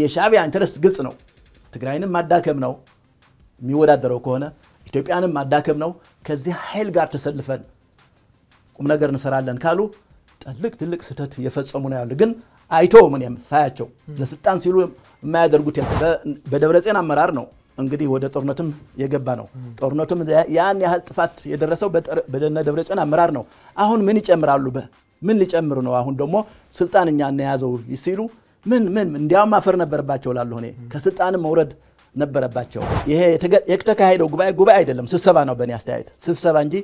የሻቢያ ኢንተረስት ግልጽ ነው። ትግራይንም ማዳከም ነው የሚወዳደረው ከሆነ ኢትዮጵያንም ማዳከም ነው። ከዚህ ኃይል ጋር ተሰልፈን ቁም ነገር እንሰራለን ካሉ ትልቅ ትልቅ ስህተት የፈጸሙ ነው ያሉ ግን አይቶ ምንም ሳያቸው ለስልጣን ሲሉ የማያደርጉት በደብረጽዮን አመራር ነው እንግዲህ ወደ ጦርነትም የገባ ነው። ጦርነቱም ያን ያህል ጥፋት የደረሰው በደነ ደብረጽዮን አመራር ነው። አሁን ምን ይጨምራሉ? ምን ሊጨምሩ ነው? አሁን ደግሞ ስልጣን እኛ እንያዘው ሲሉ ምን ምን እንዲያውም አፈር ነበረባቸው ላለሁ እኔ ከስልጣንም መውረድ ነበረባቸው። ይሄ የተካሄደው ጉባኤ ጉባኤ አይደለም፣ ስብሰባ ነው። በእኔ አስተያየት ስብሰባ እንጂ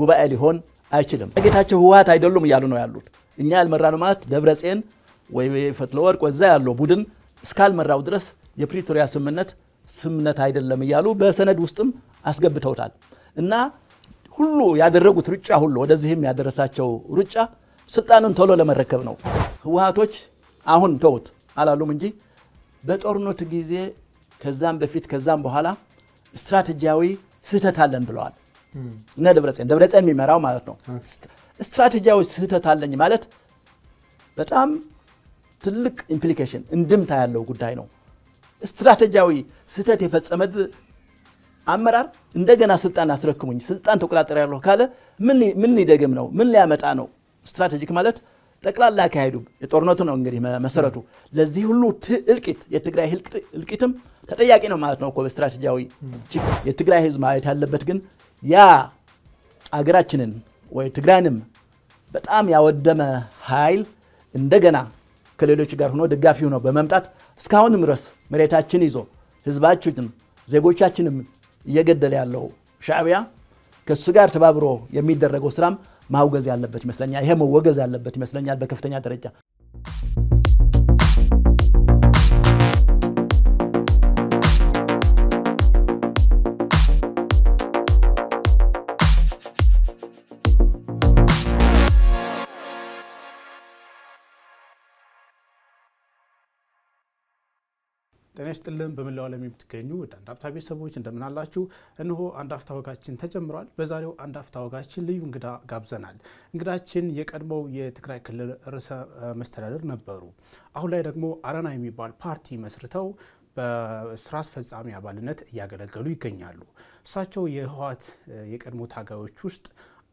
ጉባኤ ሊሆን አይችልም። ጌታቸው ህወሀት አይደሉም እያሉ ነው ያሉት። እኛ ነው ማለት ደብረጽዮን ወይ ፈትለ ወርቅ ወዛ ያለው ቡድን እስካልመራው ድረስ የፕሪቶሪያ ስምምነት ስምምነት አይደለም እያሉ በሰነድ ውስጥም አስገብተውታል። እና ሁሉ ያደረጉት ሩጫ ሁሉ ወደዚህም ያደረሳቸው ሩጫ ስልጣኑን ቶሎ ለመረከብ ነው። ህወሀቶች አሁን ተውት አላሉም እንጂ በጦርነት ጊዜ ከዛም በፊት ከዛም በኋላ ስትራቴጂያዊ ስህተት አለን ብለዋል እና ደብረጽዮን ደብረጽዮን የሚመራው ማለት ነው። ስትራቴጂያዊ ስህተት አለኝ ማለት በጣም ትልቅ ኢምፕሊኬሽን እንድምታ ያለው ጉዳይ ነው። ስትራቴጂያዊ ስህተት የፈጸመ አመራር እንደገና ስልጣን አስረክሙኝ፣ ስልጣን ተቆጣጠር ያለሁ ካለ ምን ሊደግም ነው? ምን ሊያመጣ ነው? ስትራቴጂክ ማለት ጠቅላላ አካሄዱ የጦርነቱ ነው እንግዲህ መሰረቱ። ለዚህ ሁሉ እልቂት የትግራይ እልቂትም ተጠያቂ ነው ማለት ነው እኮ በስትራቴጂያዊ የትግራይ ህዝብ ማለት ያለበት ግን ያ አገራችንን ወይ ትግራይንም በጣም ያወደመ ኃይል እንደገና ከሌሎች ጋር ሆኖ ደጋፊ ሆኖ በመምጣት እስካሁንም ድረስ መሬታችን ይዞ ህዝባችንም ዜጎቻችንም እየገደለ ያለው ሻዕቢያ ከእሱ ጋር ተባብሮ የሚደረገው ስራም ማውገዝ ያለበት ይመስለኛል። ይሄ መወገዝ ያለበት ይመስለኛል በከፍተኛ ደረጃ ጤና ይስጥልን በመላው ዓለም የምትገኙ ወደ አንድ አፍታ ቤተሰቦች እንደምናላችሁ፣ እነሆ አንድ አፍታ ወጋችን ተጀምሯል። በዛሬው አንድ አፍታ ወጋችን ልዩ እንግዳ ጋብዘናል። እንግዳችን የቀድሞው የትግራይ ክልል ርዕሰ መስተዳደር ነበሩ። አሁን ላይ ደግሞ አረና የሚባል ፓርቲ መስርተው በስራ አስፈጻሚ አባልነት እያገለገሉ ይገኛሉ። እሳቸው የህወሓት የቀድሞ ታጋዮች ውስጥ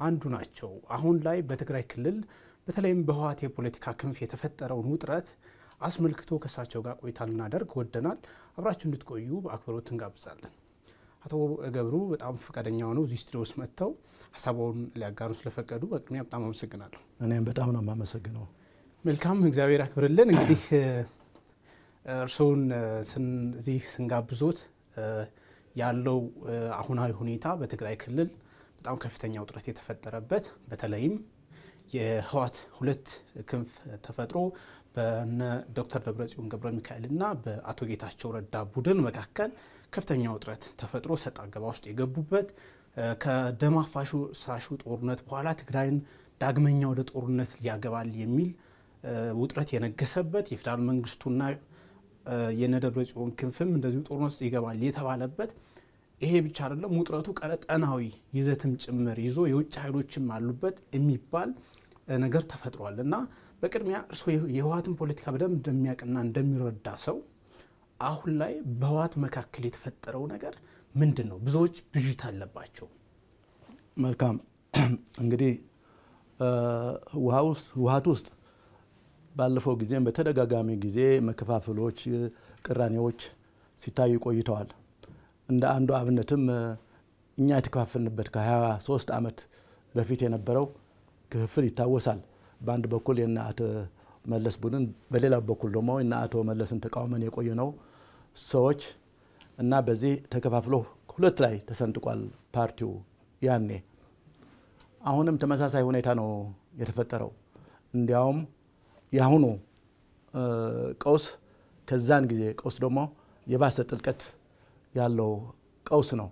አንዱ ናቸው። አሁን ላይ በትግራይ ክልል በተለይም በህወሓት የፖለቲካ ክንፍ የተፈጠረውን ውጥረት አስመልክቶ ከእሳቸው ጋር ቆይታ ልናደርግ ወደናል። አብራችሁ እንድትቆዩ በአክብሮት እንጋብዛለን። አቶ ገብሩ በጣም ፈቃደኛ ሆነው እዚህ ስቱዲዮ ውስጥ መጥተው ሀሳባውን ሊያጋሩ ስለፈቀዱ በቅድሚያ በጣም አመሰግናለሁ። እኔም በጣም ነው የማመሰግነው። መልካም እግዚአብሔር ያክብርልን። እንግዲህ እርስዎን እዚህ ስንጋብዞት ያለው አሁናዊ ሁኔታ በትግራይ ክልል በጣም ከፍተኛ ውጥረት የተፈጠረበት በተለይም የህዋት ሁለት ክንፍ ተፈጥሮ በነ ዶክተር ደብረጽዮን ገብረ ሚካኤልና በአቶ ጌታቸው ረዳ ቡድን መካከል ከፍተኛ ውጥረት ተፈጥሮ ሰጥ አገባ ውስጥ የገቡበት ከደም አፋሳሹ ጦርነት በኋላ ትግራይን ዳግመኛ ወደ ጦርነት ሊያገባል የሚል ውጥረት የነገሰበት የፌዴራል መንግስቱና የነ ደብረጽዮን ክንፍም እንደዚሁ ጦርነት ውስጥ ይገባል የተባለበት ይሄ ብቻ አይደለም። ውጥረቱ ቀጠናዊ ይዘትም ጭምር ይዞ የውጭ ኃይሎችም አሉበት የሚባል ነገር ተፈጥሯል እና በቅድሚያ እርስዎ የህወሓትን ፖለቲካ በደንብ እንደሚያውቅና እንደሚረዳ ሰው አሁን ላይ በህወሓት መካከል የተፈጠረው ነገር ምንድን ነው? ብዙዎች ብዥት አለባቸው። መልካም እንግዲህ ህወሓት ውስጥ ባለፈው ጊዜም በተደጋጋሚ ጊዜ መከፋፈሎች፣ ቅራኔዎች ሲታዩ ቆይተዋል። እንደ አንዱ አብነትም እኛ የተከፋፈልንበት ከ23 ዓመት በፊት የነበረው ክፍፍል ይታወሳል። በአንድ በኩል የእነ አቶ መለስ ቡድን፣ በሌላ በኩል ደግሞ የእነ አቶ መለስን ተቃውመን የቆዩ ነው ሰዎች እና በዚህ ተከፋፍሎ ሁለት ላይ ተሰንጥቋል ፓርቲው ያኔ። አሁንም ተመሳሳይ ሁኔታ ነው የተፈጠረው። እንዲያውም የአሁኑ ቀውስ ከዛን ጊዜ ቀውስ ደግሞ የባሰ ጥልቀት ያለው ቀውስ ነው።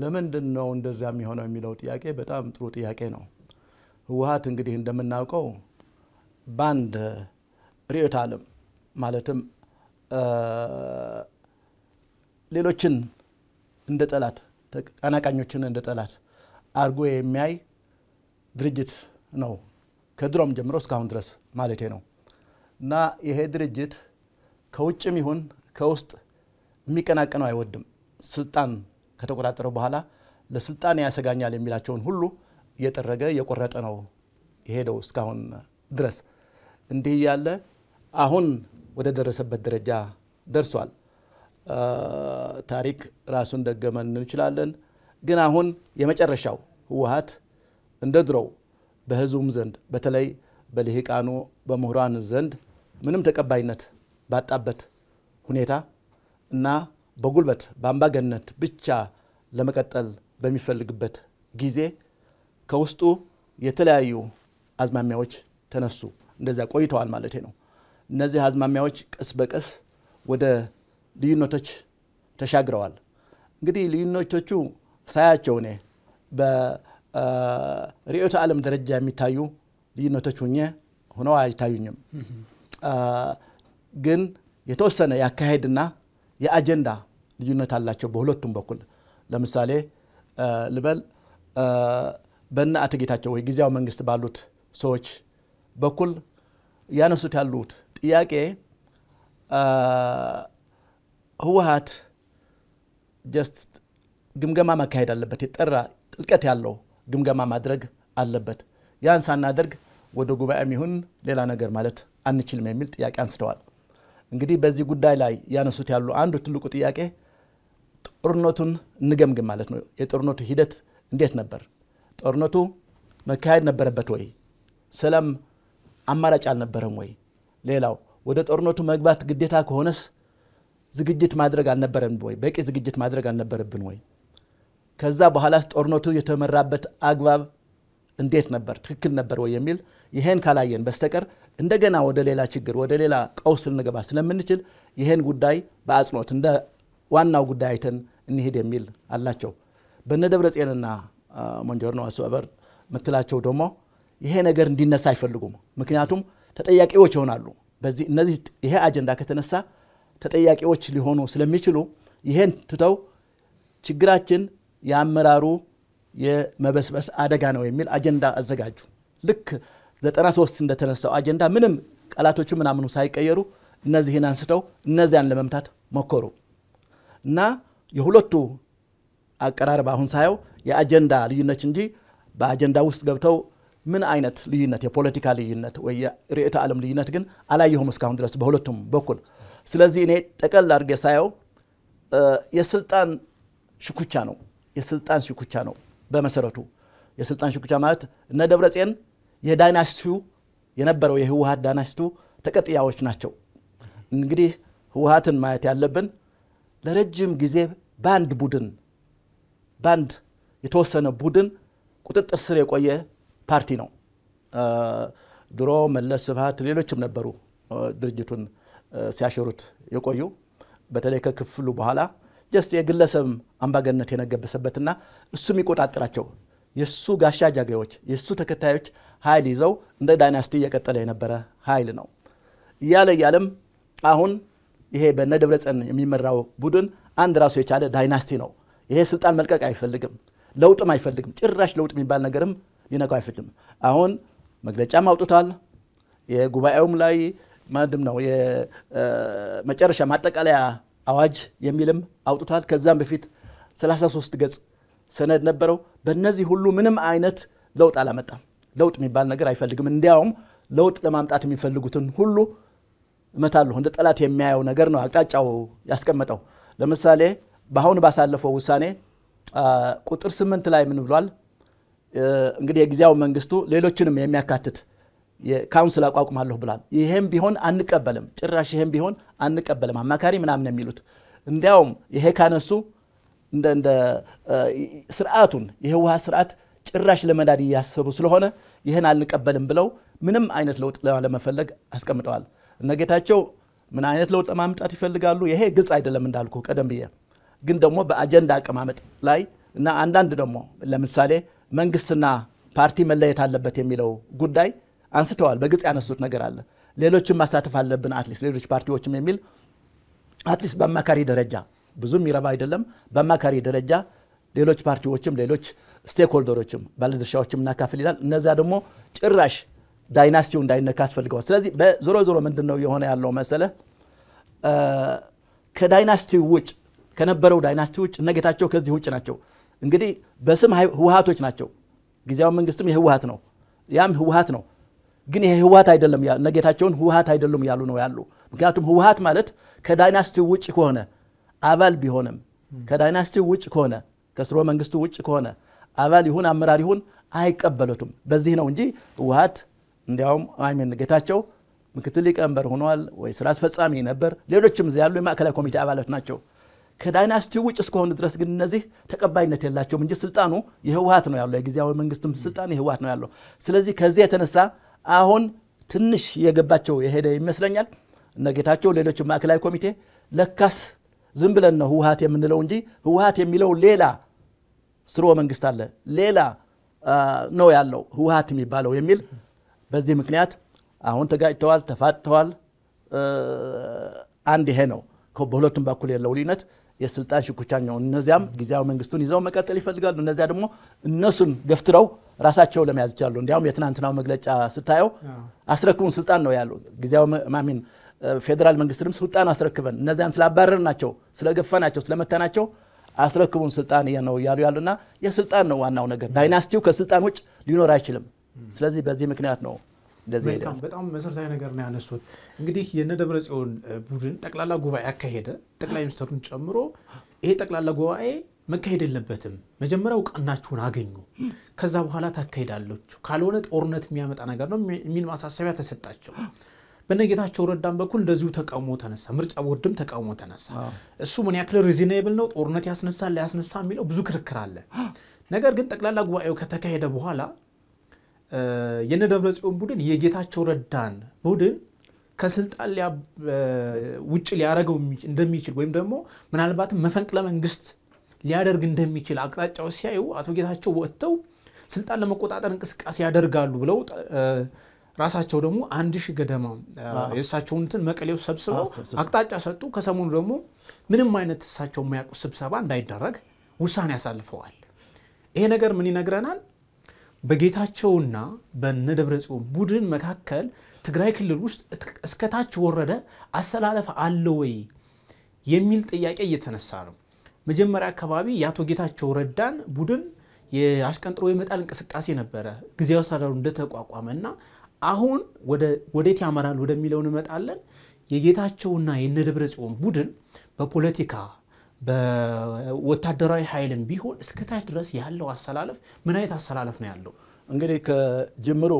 ለምንድን ነው እንደዛ የሚሆነው የሚለው ጥያቄ በጣም ጥሩ ጥያቄ ነው። ህወሀት እንግዲህ እንደምናውቀው በአንድ ርዕዮተ ዓለም ማለትም ሌሎችን እንደ ጠላት ተቀናቃኞችን እንደ ጠላት አድርጎ የሚያይ ድርጅት ነው ከድሮም ጀምሮ እስካሁን ድረስ ማለት ነው እና ይሄ ድርጅት ከውጭም ይሁን ከውስጥ የሚቀናቀነው አይወድም ስልጣን ከተቆጣጠረው በኋላ ለስልጣን ያሰጋኛል የሚላቸውን ሁሉ የጠረገ የቆረጠ ነው የሄደው እስካሁን ድረስ። እንዲህ እያለ አሁን ወደ ደረሰበት ደረጃ ደርሷል። ታሪክ ራሱን ደገመን እንችላለን። ግን አሁን የመጨረሻው ህወሀት እንደ ድሮው በህዝቡም ዘንድ በተለይ በልሂቃኑ በምሁራን ዘንድ ምንም ተቀባይነት ባጣበት ሁኔታ እና በጉልበት በአምባገነት ብቻ ለመቀጠል በሚፈልግበት ጊዜ ከውስጡ የተለያዩ አዝማሚያዎች ተነሱ። እንደዚያ ቆይተዋል ማለት ነው። እነዚህ አዝማሚያዎች ቀስ በቀስ ወደ ልዩነቶች ተሻግረዋል። እንግዲህ ልዩነቶቹ ሳያቸው እኔ በርዕዮተ ዓለም ደረጃ የሚታዩ ልዩነቶች ሁኜ ሆነው አይታዩኝም። ግን የተወሰነ የአካሄድና የአጀንዳ ልዩነት አላቸው በሁለቱም በኩል ለምሳሌ ልበል በእነ አቶ ጌታቸው ወይ ጊዜያዊ መንግስት ባሉት ሰዎች በኩል ያነሱት ያሉት ጥያቄ ህወሀት ጀስት ግምገማ ማካሄድ አለበት። የጠራ ጥልቀት ያለው ግምገማ ማድረግ አለበት። ያን ሳናደርግ ወደ ጉባኤም ይሁን ሌላ ነገር ማለት አንችልም የሚል ጥያቄ አንስተዋል። እንግዲህ በዚህ ጉዳይ ላይ ያነሱት ያሉ አንዱ ትልቁ ጥያቄ ጦርነቱን እንገምግም ማለት ነው። የጦርነቱ ሂደት እንዴት ነበር? ጦርነቱ መካሄድ ነበረበት ወይ? ሰላም አማራጭ አልነበረም ወይ? ሌላው ወደ ጦርነቱ መግባት ግዴታ ከሆነስ ዝግጅት ማድረግ አልነበረም ወይ? በቂ ዝግጅት ማድረግ አልነበረብን ወይ? ከዛ በኋላስ ጦርነቱ የተመራበት አግባብ እንዴት ነበር? ትክክል ነበር ወይ የሚል ይሄን ካላየን በስተቀር እንደገና ወደ ሌላ ችግር ወደ ሌላ ቀውስ ልንገባ ስለምንችል ይሄን ጉዳይ በአጽንኦት እንደ ዋናው ጉዳይ አይተን እንሄድ የሚል አላቸው። በነ ደብረጽዮንና ነው ዋስቨር ምትላቸው ደግሞ ይሄ ነገር እንዲነሳ አይፈልጉም። ምክንያቱም ተጠያቂዎች ይሆናሉ። በዚህ እነዚህ ይሄ አጀንዳ ከተነሳ ተጠያቂዎች ሊሆኑ ስለሚችሉ ይሄን ትተው ችግራችን የአመራሩ የመበስበስ አደጋ ነው የሚል አጀንዳ አዘጋጁ። ልክ 93 እንደተነሳው አጀንዳ ምንም ቃላቶቹ ምናምኑ ሳይቀየሩ እነዚህን አንስተው እነዚያን ለመምታት ሞከሩ እና የሁለቱ አቀራረብ አሁን ሳየው የአጀንዳ ልዩነት እንጂ በአጀንዳ ውስጥ ገብተው ምን አይነት ልዩነት የፖለቲካ ልዩነት ወይ የርዕዮተ ዓለም ልዩነት ግን አላየሁም እስካሁን ድረስ በሁለቱም በኩል። ስለዚህ እኔ ጠቀል አድርጌ ሳየው የስልጣን ሽኩቻ ነው። የስልጣን ሽኩቻ ነው በመሰረቱ የስልጣን ሽኩቻ ማለት እነ ደብረጽዮን የዳይናስቲው የነበረው የህወሀት ዳይናስቲው ተቀጥያዎች ናቸው። እንግዲህ ህወሀትን ማየት ያለብን ለረጅም ጊዜ በአንድ ቡድን በአንድ የተወሰነ ቡድን ቁጥጥር ስር የቆየ ፓርቲ ነው። ድሮ መለስ፣ ስብሀት ሌሎችም ነበሩ ድርጅቱን ሲያሸሩት የቆዩ በተለይ ከክፍሉ በኋላ ጀስት የግለሰብ አምባገነት የነገበሰበትና እሱ የሚቆጣጠራቸው የእሱ ጋሻ ጃግሬዎች የእሱ ተከታዮች ኃይል ይዘው እንደ ዳይናስቲ እየቀጠለ የነበረ ኃይል ነው። እያለ እያለም አሁን ይሄ በነ ደብረጽዮን የሚመራው ቡድን አንድ ራሱ የቻለ ዳይናስቲ ነው። ይሄ ስልጣን መልቀቅ አይፈልግም። ለውጥም አይፈልግም። ጭራሽ ለውጥ የሚባል ነገርም ሊነካው አይፈልግም። አሁን መግለጫም አውጥቷል። የጉባኤውም ላይ ማንድም ነው የመጨረሻ ማጠቃለያ አዋጅ የሚልም አውጥቷል። ከዛም በፊት 33 ገጽ ሰነድ ነበረው። በእነዚህ ሁሉ ምንም አይነት ለውጥ አላመጣም። ለውጥ የሚባል ነገር አይፈልግም። እንዲያውም ለውጥ ለማምጣት የሚፈልጉትን ሁሉ እመታለሁ፣ እንደ ጠላት የሚያየው ነገር ነው አቅጣጫው ያስቀመጠው። ለምሳሌ በአሁን ባሳለፈው ውሳኔ ቁጥር ስምንት ላይ ምን ብሏል? እንግዲህ የጊዜያዊ መንግስቱ ሌሎችንም የሚያካትት ካውንስል አቋቁማለሁ ብሏል። ይሄም ቢሆን አንቀበልም፣ ጭራሽ ይሄም ቢሆን አንቀበልም፣ አማካሪ ምናምን የሚሉት እንዲያውም ይሄ ካነሱ እንደ ስርዓቱን የህወሓት ስርዓት ጭራሽ ለመዳድ እያሰቡ ስለሆነ ይህን አንቀበልም ብለው ምንም አይነት ለውጥ ለመፈለግ አስቀምጠዋል። እነጌታቸው ምን አይነት ለውጥ ለማምጣት ይፈልጋሉ? ይሄ ግልጽ አይደለም እንዳልኩ ቀደም ብዬ ግን ደግሞ በአጀንዳ አቀማመጥ ላይ እና አንዳንድ ደግሞ ለምሳሌ መንግስትና ፓርቲ መለየት አለበት የሚለው ጉዳይ አንስተዋል። በግልጽ ያነሱት ነገር አለ። ሌሎችም ማሳተፍ አለብን አትሊስት ሌሎች ፓርቲዎችም የሚል አትሊስት በአማካሪ ደረጃ ብዙም ይረባ አይደለም። በአማካሪ ደረጃ ሌሎች ፓርቲዎችም ሌሎች ስቴክሆልደሮችም ባለድርሻዎችም እናካፍል ይላል። እነዚያ ደግሞ ጭራሽ ዳይናስቲው እንዳይነካ አስፈልገዋል። ስለዚህ በዞሮ ዞሮ ምንድን ነው የሆነ ያለው መሰለ ከዳይናስቲው ውጭ ከነበረው ዳይናስቲ ውጭ እነጌታቸው ከዚህ ውጭ ናቸው። እንግዲህ በስም ህወሀቶች ናቸው። ጊዜያዊ መንግስትም የህወሀት ነው፣ ያም ህወሀት ነው። ግን ይሄ ህወሀት አይደለም፣ እነጌታቸውን ህወሀት አይደሉም ያሉ ነው ያሉ። ምክንያቱም ህወሀት ማለት ከዳይናስቲ ውጭ ከሆነ አባል ቢሆንም ከዳይናስቲ ውጭ ከሆነ ከስሮ መንግስቱ ውጭ ከሆነ አባል ይሁን አመራር ይሁን አይቀበሉትም። በዚህ ነው እንጂ ህወሀት እንዲያውም አይሜን ጌታቸው ምክትል ሊቀመንበር ሆኗል ወይ ስራ አስፈጻሚ ነበር። ሌሎችም እዚያ ያሉ የማዕከላዊ ኮሚቴ አባላት ናቸው። ከዳይናስቲው ውጭ እስከሆኑ ድረስ ግን እነዚህ ተቀባይነት የላቸውም እንጂ ስልጣኑ የህወሀት ነው ያለው። የጊዜያዊ መንግስትም ስልጣን የህወሀት ነው ያለው። ስለዚህ ከዚህ የተነሳ አሁን ትንሽ የገባቸው የሄደ ይመስለኛል እነ ጌታቸው፣ ሌሎች ማዕከላዊ ኮሚቴ ለካስ ዝም ብለን ነው ህወሀት የምንለው እንጂ ህወሀት የሚለው ሌላ ስርወ መንግስት አለ፣ ሌላ ነው ያለው ህወሀት የሚባለው የሚል በዚህ ምክንያት አሁን ተጋጭተዋል፣ ተፋጥተዋል። አንድ ይሄ ነው በሁለቱም በኩል የለው ልዩነት። የስልጣን ሽኩቻ ነው። እነዚያም ጊዜያዊ መንግስቱን ይዘው መቀጠል ይፈልጋሉ። እነዚያ ደግሞ እነሱን ገፍትረው ራሳቸው ለመያዝ ይችላሉ። እንዲያውም የትናንትናው መግለጫ ስታየው አስረክቡን ስልጣን ነው ያሉ ጊዜያዊ ማሚን ፌዴራል መንግስትንም ስልጣን አስረክበን እነዚያን ስላባረር ናቸው ስለገፋ ናቸው ስለመታናቸው አስረክቡን ስልጣን ነው እያሉ ያሉና የስልጣን ነው ዋናው ነገር። ዳይናስቲው ከስልጣን ውጭ ሊኖር አይችልም። ስለዚህ በዚህ ምክንያት ነው እንደዚህ በጣም መሰረታዊ ነገር ነው ያነሱት። እንግዲህ የነ ደብረ ጽዮን ቡድን ጠቅላላ ጉባኤ አካሄደ፣ ጠቅላይ ሚኒስትሩን ጨምሮ። ይሄ ጠቅላላ ጉባኤ መካሄድ የለበትም። መጀመሪያ እውቅናችሁን አገኙ፣ ከዛ በኋላ ታካሄዳለች፣ ካልሆነ ጦርነት የሚያመጣ ነገር ነው የሚል ማሳሰቢያ ተሰጣቸው። በነጌታቸው ረዳም በኩል እንደዚሁ ተቃውሞ ተነሳ። ምርጫ ቦርድም ተቃውሞ ተነሳ። እሱ ምን ያክል ሪዝኔብል ነው፣ ጦርነት ያስነሳ ላያስነሳ የሚለው ብዙ ክርክር አለ። ነገር ግን ጠቅላላ ጉባኤው ከተካሄደ በኋላ የነ ጽዮን ቡድን የጌታቸው ረዳን ቡድን ከስልጣን ውጭ ሊያደርገው እንደሚችል ወይም ደግሞ ምናልባትም መፈንቅለ መንግስት ሊያደርግ እንደሚችል አቅጣጫው ሲያዩ አቶ ጌታቸው ወጥተው ስልጣን ለመቆጣጠር እንቅስቃሴ ያደርጋሉ ብለው ራሳቸው ደግሞ አንድ ሺህ ገደማ የእሳቸውን እንትን መቀሌው ሰብስበው አቅጣጫ ሰጡ። ከሰሞኑ ደግሞ ምንም አይነት እሳቸው የማያውቁ ስብሰባ እንዳይደረግ ውሳኔ ያሳልፈዋል። ይሄ ነገር ምን ይነግረናል? በጌታቸውና በነደብረጽዮን ቡድን መካከል ትግራይ ክልል ውስጥ እስከታች ወረደ አሰላለፍ አለ ወይ የሚል ጥያቄ እየተነሳ ነው። መጀመሪያ አካባቢ የአቶ ጌታቸው ረዳን ቡድን የአሽቀንጥሮ የመጣል እንቅስቃሴ ነበረ ጊዜያዊ አስተዳደሩ እንደተቋቋመና አሁን ወዴት ያመራል ወደሚለው እንመጣለን። የጌታቸውና የነደብረጽዮን ቡድን በፖለቲካ በወታደራዊ ኃይልም ቢሆን እስከታች ድረስ ያለው አሰላለፍ ምን አይነት አሰላለፍ ነው ያለው? እንግዲህ ከጀምሮ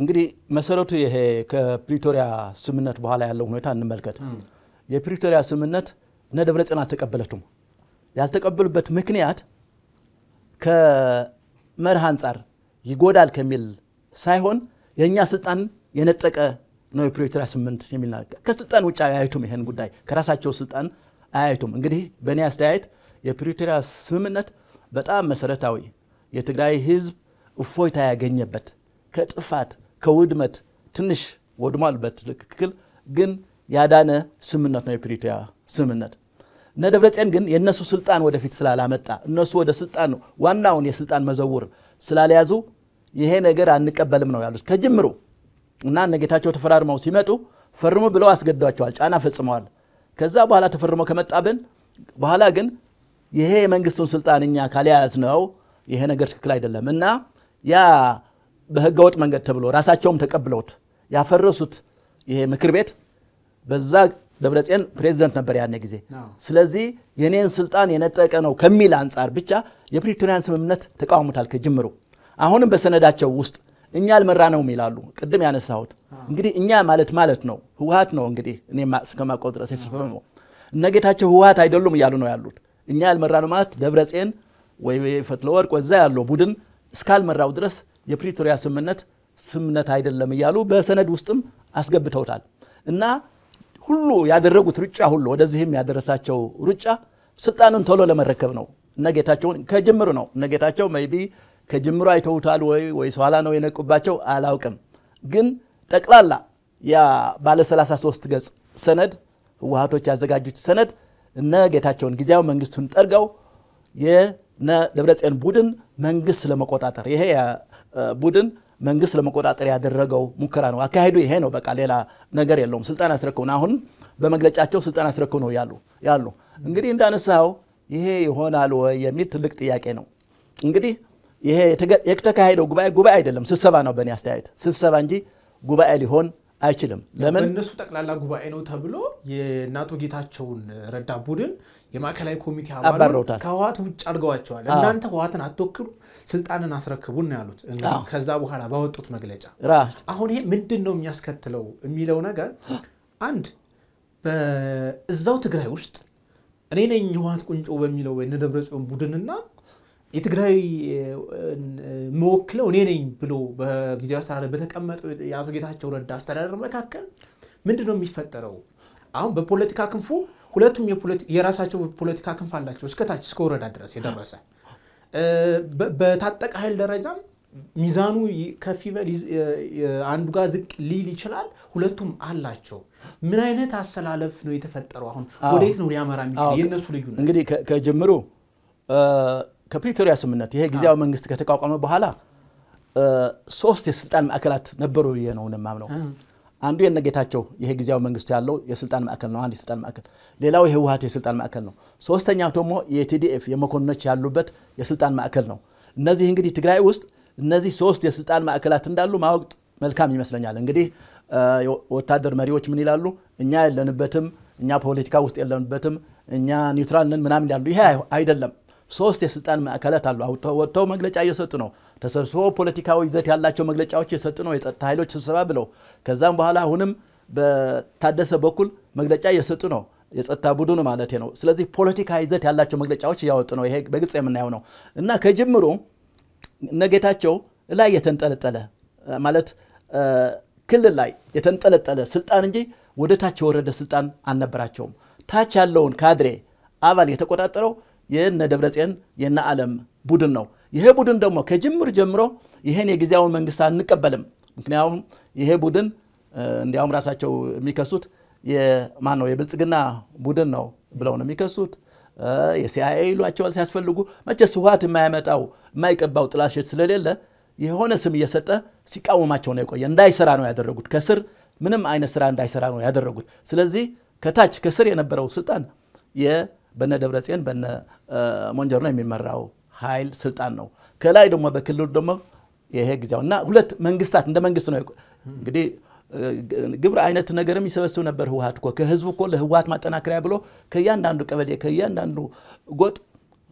እንግዲህ መሰረቱ ይሄ ከፕሪቶሪያ ስምነት በኋላ ያለው ሁኔታ እንመልከት። የፕሪቶሪያ ስምነት እነ ደብረ ጽዮን አልተቀበለችም። ያልተቀበሉበት ምክንያት ከመርህ አንጻር ይጎዳል ከሚል ሳይሆን የእኛ ስልጣን የነጠቀ ነው የፕሪቶሪያ ስምንት የሚል ከስልጣን ውጭ አያዩቱም። ይሄን ጉዳይ ከራሳቸው ስልጣን አያዩቱም። እንግዲህ በእኔ አስተያየት የፕሪቶሪያ ስምምነት በጣም መሰረታዊ የትግራይ ህዝብ እፎይታ ያገኘበት ከጥፋት ከውድመት ትንሽ ወድሟል፣ በትክክል ግን ያዳነ ስምምነት ነው የፕሪቶሪያ ስምምነት። እነ ደብረጽዮን ግን የእነሱ ስልጣን ወደፊት ስላላመጣ እነሱ ወደ ስልጣን ዋናውን የስልጣን መዘውር ስላልያዙ ይሄ ነገር አንቀበልም ነው ያሉት ከጅምሩ እና እነ ጌታቸው ተፈራርመው ሲመጡ ፈርሙ ብለው አስገድዷቸዋል፣ ጫና ፈጽመዋል። ከዛ በኋላ ተፈርሞ ከመጣብን በኋላ ግን ይሄ የመንግስቱን ስልጣን እኛ ካልያዝ ነው ይሄ ነገር ትክክል አይደለም እና ያ በህገወጥ መንገድ ተብሎ ራሳቸውም ተቀብለውት ያፈረሱት ይሄ ምክር ቤት በዛ ደብረጽዮን ፕሬዚደንት ነበር ያን ጊዜ። ስለዚህ የኔን ስልጣን የነጠቀ ነው ከሚል አንጻር ብቻ የፕሪቶሪያን ስምምነት ተቃውሞታል ከጅምሩ። አሁንም በሰነዳቸው ውስጥ እኛ አልመራ ነውም ይላሉ። ቅድም ያነሳሁት እንግዲህ እኛ ማለት ማለት ነው ህወሀት ነው እንግዲህ እኔ እስከማውቀው ድረስ የተስፈመው እነ ጌታቸው ህወሀት አይደሉም እያሉ ነው ያሉት። እኛ ያልመራ ነው ማለት ደብረጽዮን ወይ ፈትለ ወርቅ ወዛ ያለው ቡድን እስካልመራው ድረስ የፕሪቶሪያ ስምምነት ስምምነት አይደለም እያሉ በሰነድ ውስጥም አስገብተውታል። እና ሁሉ ያደረጉት ሩጫ ሁሉ ወደዚህም ያደረሳቸው ሩጫ ስልጣኑን ቶሎ ለመረከብ ነው። እነ ጌታቸውን ከጅምሩ ነው እነ ጌታቸው ቢ ከጅምሮ አይተውታል ወይ ወይስ ኋላ ነው የነቁባቸው አላውቅም። ግን ጠቅላላ ያ ባለ 33 ገጽ ሰነድ ህወሀቶች ያዘጋጁት ሰነድ እነ ጌታቸውን ጊዜያዊ መንግስቱን ጠርገው የነ ደብረጽዮን ቡድን መንግስት ለመቆጣጠር ይሄ ቡድን መንግስት ለመቆጣጠር ያደረገው ሙከራ ነው። አካሄዱ ይሄ ነው። በቃ ሌላ ነገር የለውም። ስልጣን ነው። አሁን በመግለጫቸው ስልጣን አስረክቡ ነው ያሉ ያሉ እንግዲህ እንዳነሳው ይሄ ይሆናል ወይ የሚል ትልቅ ጥያቄ ነው እንግዲህ ይሄ የተካሄደው ጉባኤ ጉባኤ አይደለም፣ ስብሰባ ነው። በእኔ አስተያየት ስብሰባ እንጂ ጉባኤ ሊሆን አይችልም። ለምን በእነሱ ጠቅላላ ጉባኤ ነው ተብሎ የእናቶ ጌታቸውን ረዳ ቡድን የማዕከላዊ ኮሚቴ አባሉን ከህዋት ውጭ አድርገዋቸዋል። እናንተ ህዋትን አትወክሉ፣ ስልጣንን አስረክቡን ነው ያሉት። እንግዲህ ከዛ በኋላ ባወጡት መግለጫ አሁን ይሄ ምንድን ነው የሚያስከትለው የሚለው ነገር አንድ በእዛው ትግራይ ውስጥ እኔ ነኝ ህወሀት ቁንጮ በሚለው ወይ ጽዮን ቡድንና የትግራይ መወክለው እኔ ነኝ ብሎ በጊዜ አስተዳደር በተቀመጠው የአቶ ጌታቸው ረዳ አስተዳደር መካከል ምንድን ነው የሚፈጠረው? አሁን በፖለቲካ ክንፉ ሁለቱም የራሳቸው ፖለቲካ ክንፍ አላቸው፣ እስከታች እስከ ወረዳ ድረስ የደረሰ በታጠቀ ኃይል ደረጃም ሚዛኑ ከፍ ይበል፣ አንዱ ጋር ዝቅ ሊል ይችላል። ሁለቱም አላቸው። ምን አይነት አሰላለፍ ነው የተፈጠረው? አሁን ወዴት ነው ሊያመራ የሚችል? የእነሱ ልዩነት እንግዲህ ከጀምሮ ከፕሪቶሪያ ስምምነት ይሄ ጊዜያዊ መንግስት ከተቋቋመ በኋላ ሶስት የስልጣን ማዕከላት ነበሩ ብዬ ነው የማምነው። አንዱ የነጌታቸው ይሄ ጊዜያዊ መንግስቱ ያለው የስልጣን ማዕከል ነው፣ አንድ የስልጣን ማዕከል። ሌላው የህወሀት የስልጣን ማዕከል ነው። ሶስተኛው ደግሞ የቲዲኤፍ የመኮንኖች ያሉበት የስልጣን ማዕከል ነው። እነዚህ እንግዲህ ትግራይ ውስጥ እነዚህ ሶስት የስልጣን ማዕከላት እንዳሉ ማወቅ መልካም ይመስለኛል። እንግዲህ ወታደር መሪዎች ምን ይላሉ? እኛ የለንበትም፣ እኛ ፖለቲካ ውስጥ የለንበትም፣ እኛ ኒውትራል ነን ምናምን ይላሉ። ይሄ አይደለም። ሶስት የስልጣን ማዕከላት አሉ። ወጥተው መግለጫ እየሰጡ ነው። ተሰብስቦ ፖለቲካዊ ይዘት ያላቸው መግለጫዎች እየሰጡ ነው። የጸጥታ ኃይሎች ስብሰባ ብለው ከዛም በኋላ አሁንም በታደሰ በኩል መግለጫ እየሰጡ ነው። የጸጥታ ቡድኑ ማለት ነው። ስለዚህ ፖለቲካ ይዘት ያላቸው መግለጫዎች እያወጡ ነው። ይሄ በግልጽ የምናየው ነው እና ከጅምሩ እነጌታቸው ላይ የተንጠለጠለ ማለት ክልል ላይ የተንጠለጠለ ስልጣን እንጂ ወደ ታች የወረደ ስልጣን አልነበራቸውም። ታች ያለውን ካድሬ አባል የተቆጣጠረው የነ ደብረጽዮን የነ ዓለም ቡድን ነው። ይሄ ቡድን ደግሞ ከጅምር ጀምሮ ይሄን የጊዜያዊ መንግስት አንቀበልም። ምክንያቱም ይሄ ቡድን እንዲያውም ራሳቸው የሚከሱት ማን ነው? የብልጽግና ቡድን ነው ብለው ነው የሚከሱት። የሲአይኤ ይሏቸዋል ሲያስፈልጉ። መቼስ ህወሓት የማያመጣው የማይቀባው ጥላሸት ስለሌለ የሆነ ስም እየሰጠ ሲቃወማቸው ነው የቆየ። እንዳይሰራ ነው ያደረጉት። ከስር ምንም አይነት ስራ እንዳይሰራ ነው ያደረጉት። ስለዚህ ከታች ከስር የነበረው ስልጣን በነ ደብረጽዮን በነ ሞንጀሮ የሚመራው ኃይል ስልጣን ነው። ከላይ ደግሞ በክልሉ ደግሞ ይሄ ጊዜው እና ሁለት መንግስታት እንደ መንግስት ነው እንግዲህ ግብር አይነት ነገርም ይሰበስብ ነበር። ህወሀት እኮ ከህዝቡ እኮ ለህወሀት ማጠናከሪያ ብሎ ከእያንዳንዱ ቀበሌ ከእያንዳንዱ ጎጥ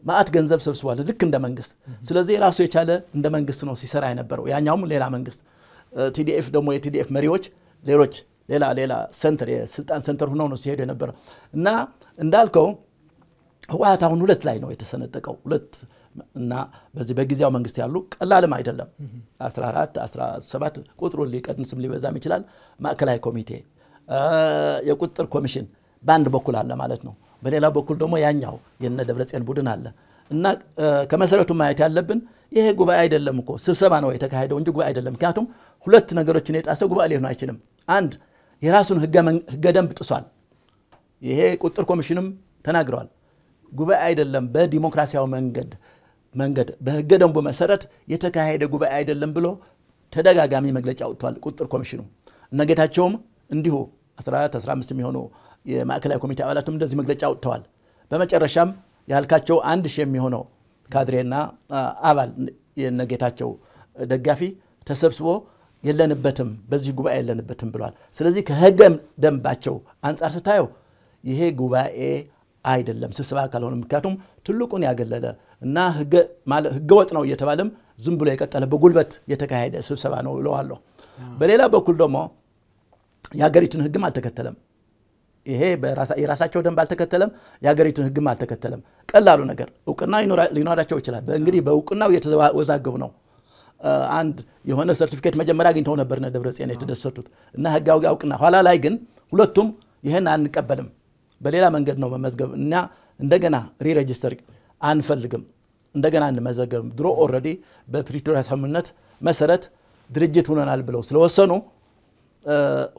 ማአት ገንዘብ ሰብስቧል፣ ልክ እንደ መንግስት። ስለዚህ ራሱ የቻለ እንደ መንግስት ነው ሲሰራ የነበረው። ያኛውም ሌላ መንግስት ቲዲኤፍ ደግሞ የቲዲኤፍ መሪዎች ሌሎች ሌላ ሌላ ሴንተር የስልጣን ሰንተር ሆነው ነው ሲሄዱ የነበረ እና እንዳልከው ህወሓት አሁን ሁለት ላይ ነው የተሰነጠቀው። ሁለት እና በዚህ በጊዜያው መንግስት ያሉ ቀላልም አይደለም። 14 17 ቁጥሩ ስም ሊበዛም ይችላል። ማዕከላዊ ኮሚቴ፣ የቁጥጥር ኮሚሽን በአንድ በኩል አለ ማለት ነው። በሌላ በኩል ደግሞ ያኛው የነ ደብረጽዮን ቡድን አለ እና ከመሰረቱ ማየት ያለብን ይሄ ጉባኤ አይደለም እኮ ስብሰባ ነው የተካሄደው እንጂ ጉባኤ አይደለም። ምክንያቱም ሁለት ነገሮችን የጣሰ ጉባኤ ሊሆን አይችልም። አንድ የራሱን ህገ ደንብ ጥሷል። ይሄ ቁጥጥር ኮሚሽንም ተናግረዋል። ጉባኤ አይደለም፣ በዲሞክራሲያዊ መንገድ መንገድ በህገ ደንቡ መሰረት የተካሄደ ጉባኤ አይደለም ብሎ ተደጋጋሚ መግለጫ ወጥቷል። ቁጥር ኮሚሽኑ እነ ጌታቸውም እንዲሁ 14 15 የሚሆኑ የማዕከላዊ ኮሚቴ አባላትም እንደዚህ መግለጫ ወጥተዋል። በመጨረሻም ያልካቸው አንድ ሺህ የሚሆነው ካድሬና አባል የነጌታቸው ደጋፊ ተሰብስቦ የለንበትም፣ በዚህ ጉባኤ የለንበትም ብሏል። ስለዚህ ከህገ ደንባቸው አንጻር ስታየው ይሄ ጉባኤ አይደለም ስብሰባ ካልሆነ። ምክንያቱም ትልቁን ያገለለ እና ህገ ወጥ ነው እየተባለም ዝም ብሎ የቀጠለ በጉልበት የተካሄደ ስብሰባ ነው ለዋለሁ በሌላ በኩል ደግሞ የሀገሪቱን ህግም አልተከተለም። ይሄ የራሳቸው ደንብ አልተከተለም፣ የሀገሪቱን ህግም አልተከተለም። ቀላሉ ነገር እውቅና ሊኖራቸው ይችላል። እንግዲህ በእውቅናው የተወዛገቡ ነው። አንድ የሆነ ሰርቲፊኬት መጀመሪያ አግኝተው ነበር ደብረ ጽዮን የተደሰቱት እና ህጋዊ እውቅና። ኋላ ላይ ግን ሁለቱም ይህን አንቀበልም በሌላ መንገድ ነው መመዝገብ እና እንደገና ሪሬጅስተር አንፈልግም እንደገና እንመዘገብም። ድሮ ኦልሬዲ በፕሪቶሪያ ስምምነት መሰረት ድርጅት ሁነናል ብለው ስለወሰኑ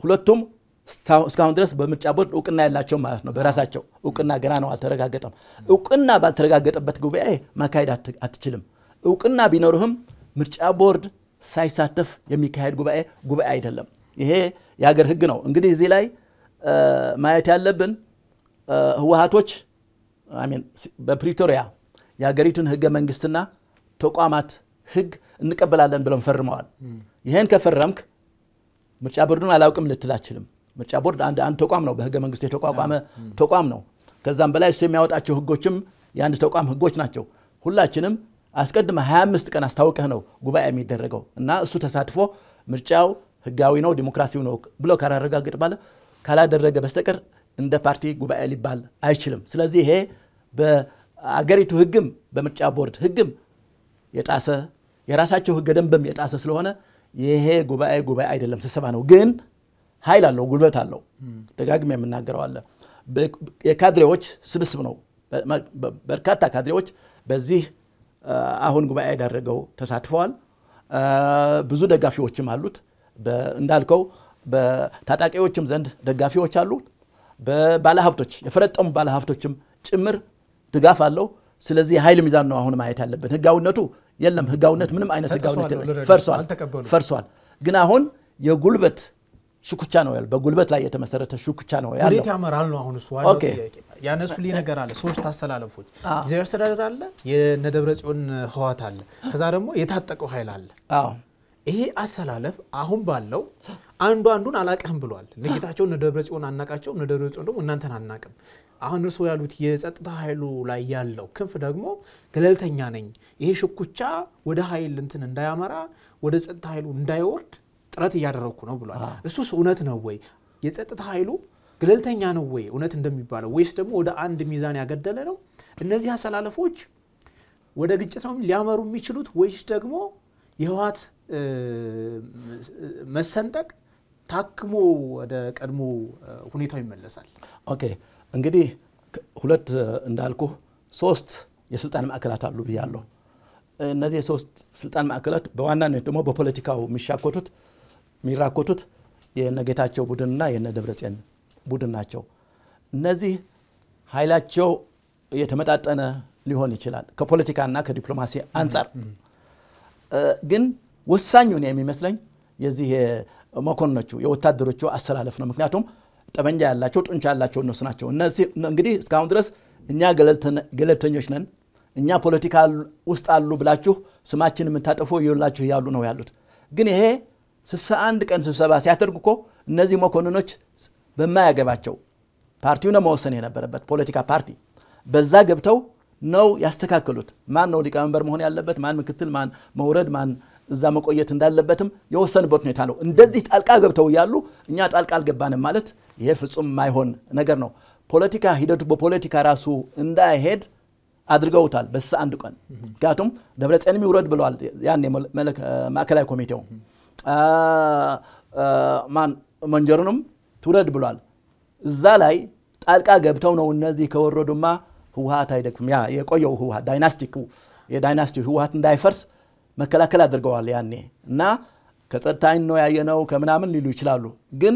ሁለቱም እስካሁን ድረስ በምርጫ ቦርድ እውቅና ያላቸው ማለት ነው። በራሳቸው እውቅና ገና ነው፣ አልተረጋገጠም። እውቅና ባልተረጋገጠበት ጉባኤ ማካሄድ አትችልም። እውቅና ቢኖርህም ምርጫ ቦርድ ሳይሳተፍ የሚካሄድ ጉባኤ ጉባኤ አይደለም። ይሄ የሀገር ህግ ነው። እንግዲህ እዚህ ላይ ማየት ያለብን ህወሀቶች ሚን በፕሪቶሪያ የሀገሪቱን ህገ መንግስትና ተቋማት ህግ እንቀበላለን ብለን ፈርመዋል። ይህን ከፈረምክ ምርጫ ቦርዱን አላውቅም ልትል አችልም። ምርጫ ቦርድ አንድ አንድ ተቋም ነው፣ በህገ መንግስቱ የተቋቋመ ተቋም ነው። ከዛም በላይ እሱ የሚያወጣቸው ህጎችም የአንድ ተቋም ህጎች ናቸው። ሁላችንም አስቀድመ 25 ቀን አስታውቀህ ነው ጉባኤ የሚደረገው እና እሱ ተሳትፎ ምርጫው ህጋዊ ነው ዲሞክራሲው ነው ብሎ ካላረጋግጥ ባለ ካላደረገ በስተቀር እንደ ፓርቲ ጉባኤ ሊባል አይችልም። ስለዚህ ይሄ በአገሪቱ ህግም በምርጫ ቦርድ ህግም የጣሰ የራሳቸው ህገ ደንብም የጣሰ ስለሆነ ይሄ ጉባኤ ጉባኤ አይደለም፣ ስብሰባ ነው። ግን ኃይል አለው፣ ጉልበት አለው። ደጋግሜ የምናገረው አለ። የካድሬዎች ስብስብ ነው። በርካታ ካድሬዎች በዚህ አሁን ጉባኤ ያደረገው ተሳትፈዋል። ብዙ ደጋፊዎችም አሉት። እንዳልከው በታጣቂዎችም ዘንድ ደጋፊዎች አሉት። በባለሀብቶች የፈረጠሙ ባለሀብቶችም ጭምር ድጋፍ አለው። ስለዚህ የኃይል ሚዛን ነው አሁን ማየት ያለብን። ህጋዊነቱ የለም። ህጋዊነት ምንም አይነት ህጋዊነት ፈርሷል ፈርሷል። ግን አሁን የጉልበት ሽኩቻ ነው ያለው። በጉልበት ላይ የተመሰረተ ሽኩቻ ነው ያለው። ያመራል ነው አሁን እሱ ዋናው ጥያቄ። ያነሱልኝ ነገር አለ፣ ሶስት አስተላለፎች። ጊዜያዊ አስተዳደር አለ፣ የነደብረ ጽዮን ህዋት አለ፣ ከዛ ደግሞ የታጠቀው ኃይል አለ። ይሄ አሰላለፍ አሁን ባለው አንዱ አንዱን አላቀህም ብሏል። ንጌታቸው እነ ደብረ ጽዮን አናቃቸው፣ እነ ደብረ ጽዮን ደግሞ እናንተን አናቅም። አሁን እርስዎ ያሉት የጸጥታ ኃይሉ ላይ ያለው ክንፍ ደግሞ ገለልተኛ ነኝ፣ ይሄ ሽኩቻ ወደ ኃይል እንትን እንዳያመራ ወደ ጸጥታ ኃይሉ እንዳይወርድ ጥረት እያደረግኩ ነው ብሏል። እሱስ እውነት ነው ወይ? የጸጥታ ኃይሉ ገለልተኛ ነው ወይ እውነት እንደሚባለው ወይስ ደግሞ ወደ አንድ ሚዛን ያገደለ ነው? እነዚህ አሰላለፎች ወደ ግጭት ነው ሊያመሩ የሚችሉት ወይስ ደግሞ የህወሓት መሰንጠቅ ታክሞ ወደ ቀድሞ ሁኔታው ይመለሳል። ኦኬ እንግዲህ ሁለት እንዳልኩ ሶስት የስልጣን ማዕከላት አሉ ብያለሁ። እነዚህ የሶስት ስልጣን ማዕከላት በዋናነት ደግሞ በፖለቲካው የሚሻኮቱት የሚራኮቱት የነጌታቸው ቡድንና የነ ደብረጽዮን ቡድን ናቸው። እነዚህ ኃይላቸው የተመጣጠነ ሊሆን ይችላል ከፖለቲካና ከዲፕሎማሲ አንጻር ግን ሆነ የሚመስለኝ የዚህ መኮንኖቹ የወታደሮቹ አሰላለፍ ነው። ምክንያቱም ጠመንጃ ያላቸው ጡንቻ ያላቸው እነሱ ናቸው። እነዚህ እንግዲህ እስካሁን ድረስ እኛ ገለልተኞች ነን፣ እኛ ፖለቲካ ውስጥ አሉ ብላችሁ ስማችን የምታጠፉ ይላችሁ እያሉ ነው ያሉት። ግን ይሄ ስልሳ አንድ ቀን ስብሰባ ሲያደርግ እኮ እነዚህ መኮንኖች በማያገባቸው ፓርቲው ነው መወሰን የነበረበት ፖለቲካ ፓርቲ በዛ ገብተው ነው ያስተካከሉት። ማን ነው ሊቀመንበር መሆን ያለበት፣ ማን ምክትል፣ ማን መውረድ፣ ማን እዛ መቆየት እንዳለበትም የወሰንበት ሁኔታ ነው። እንደዚህ ጣልቃ ገብተው ያሉ እኛ ጣልቃ አልገባንም ማለት ይሄ ፍጹም የማይሆን ነገር ነው። ፖለቲካ ሂደቱ በፖለቲካ ራሱ እንዳይሄድ አድርገውታል። በስ አንድ ቀን ምክንያቱም ደብረጽዮን ይውረድ ብለዋል። ያን ማዕከላዊ ኮሚቴው ማን መንጀሩንም ትውረድ ብሏል። እዛ ላይ ጣልቃ ገብተው ነው እነዚህ ከወረዱማ ህወሀት አይደግፍም። ያ የቆየው ህወሀት ዳይናስቲክ የዳይናስቲ ህወሀት እንዳይፈርስ መከላከል አድርገዋል ያኔ እና ከጸጥታ አይን ነው ያየነው ከምናምን ሊሉ ይችላሉ። ግን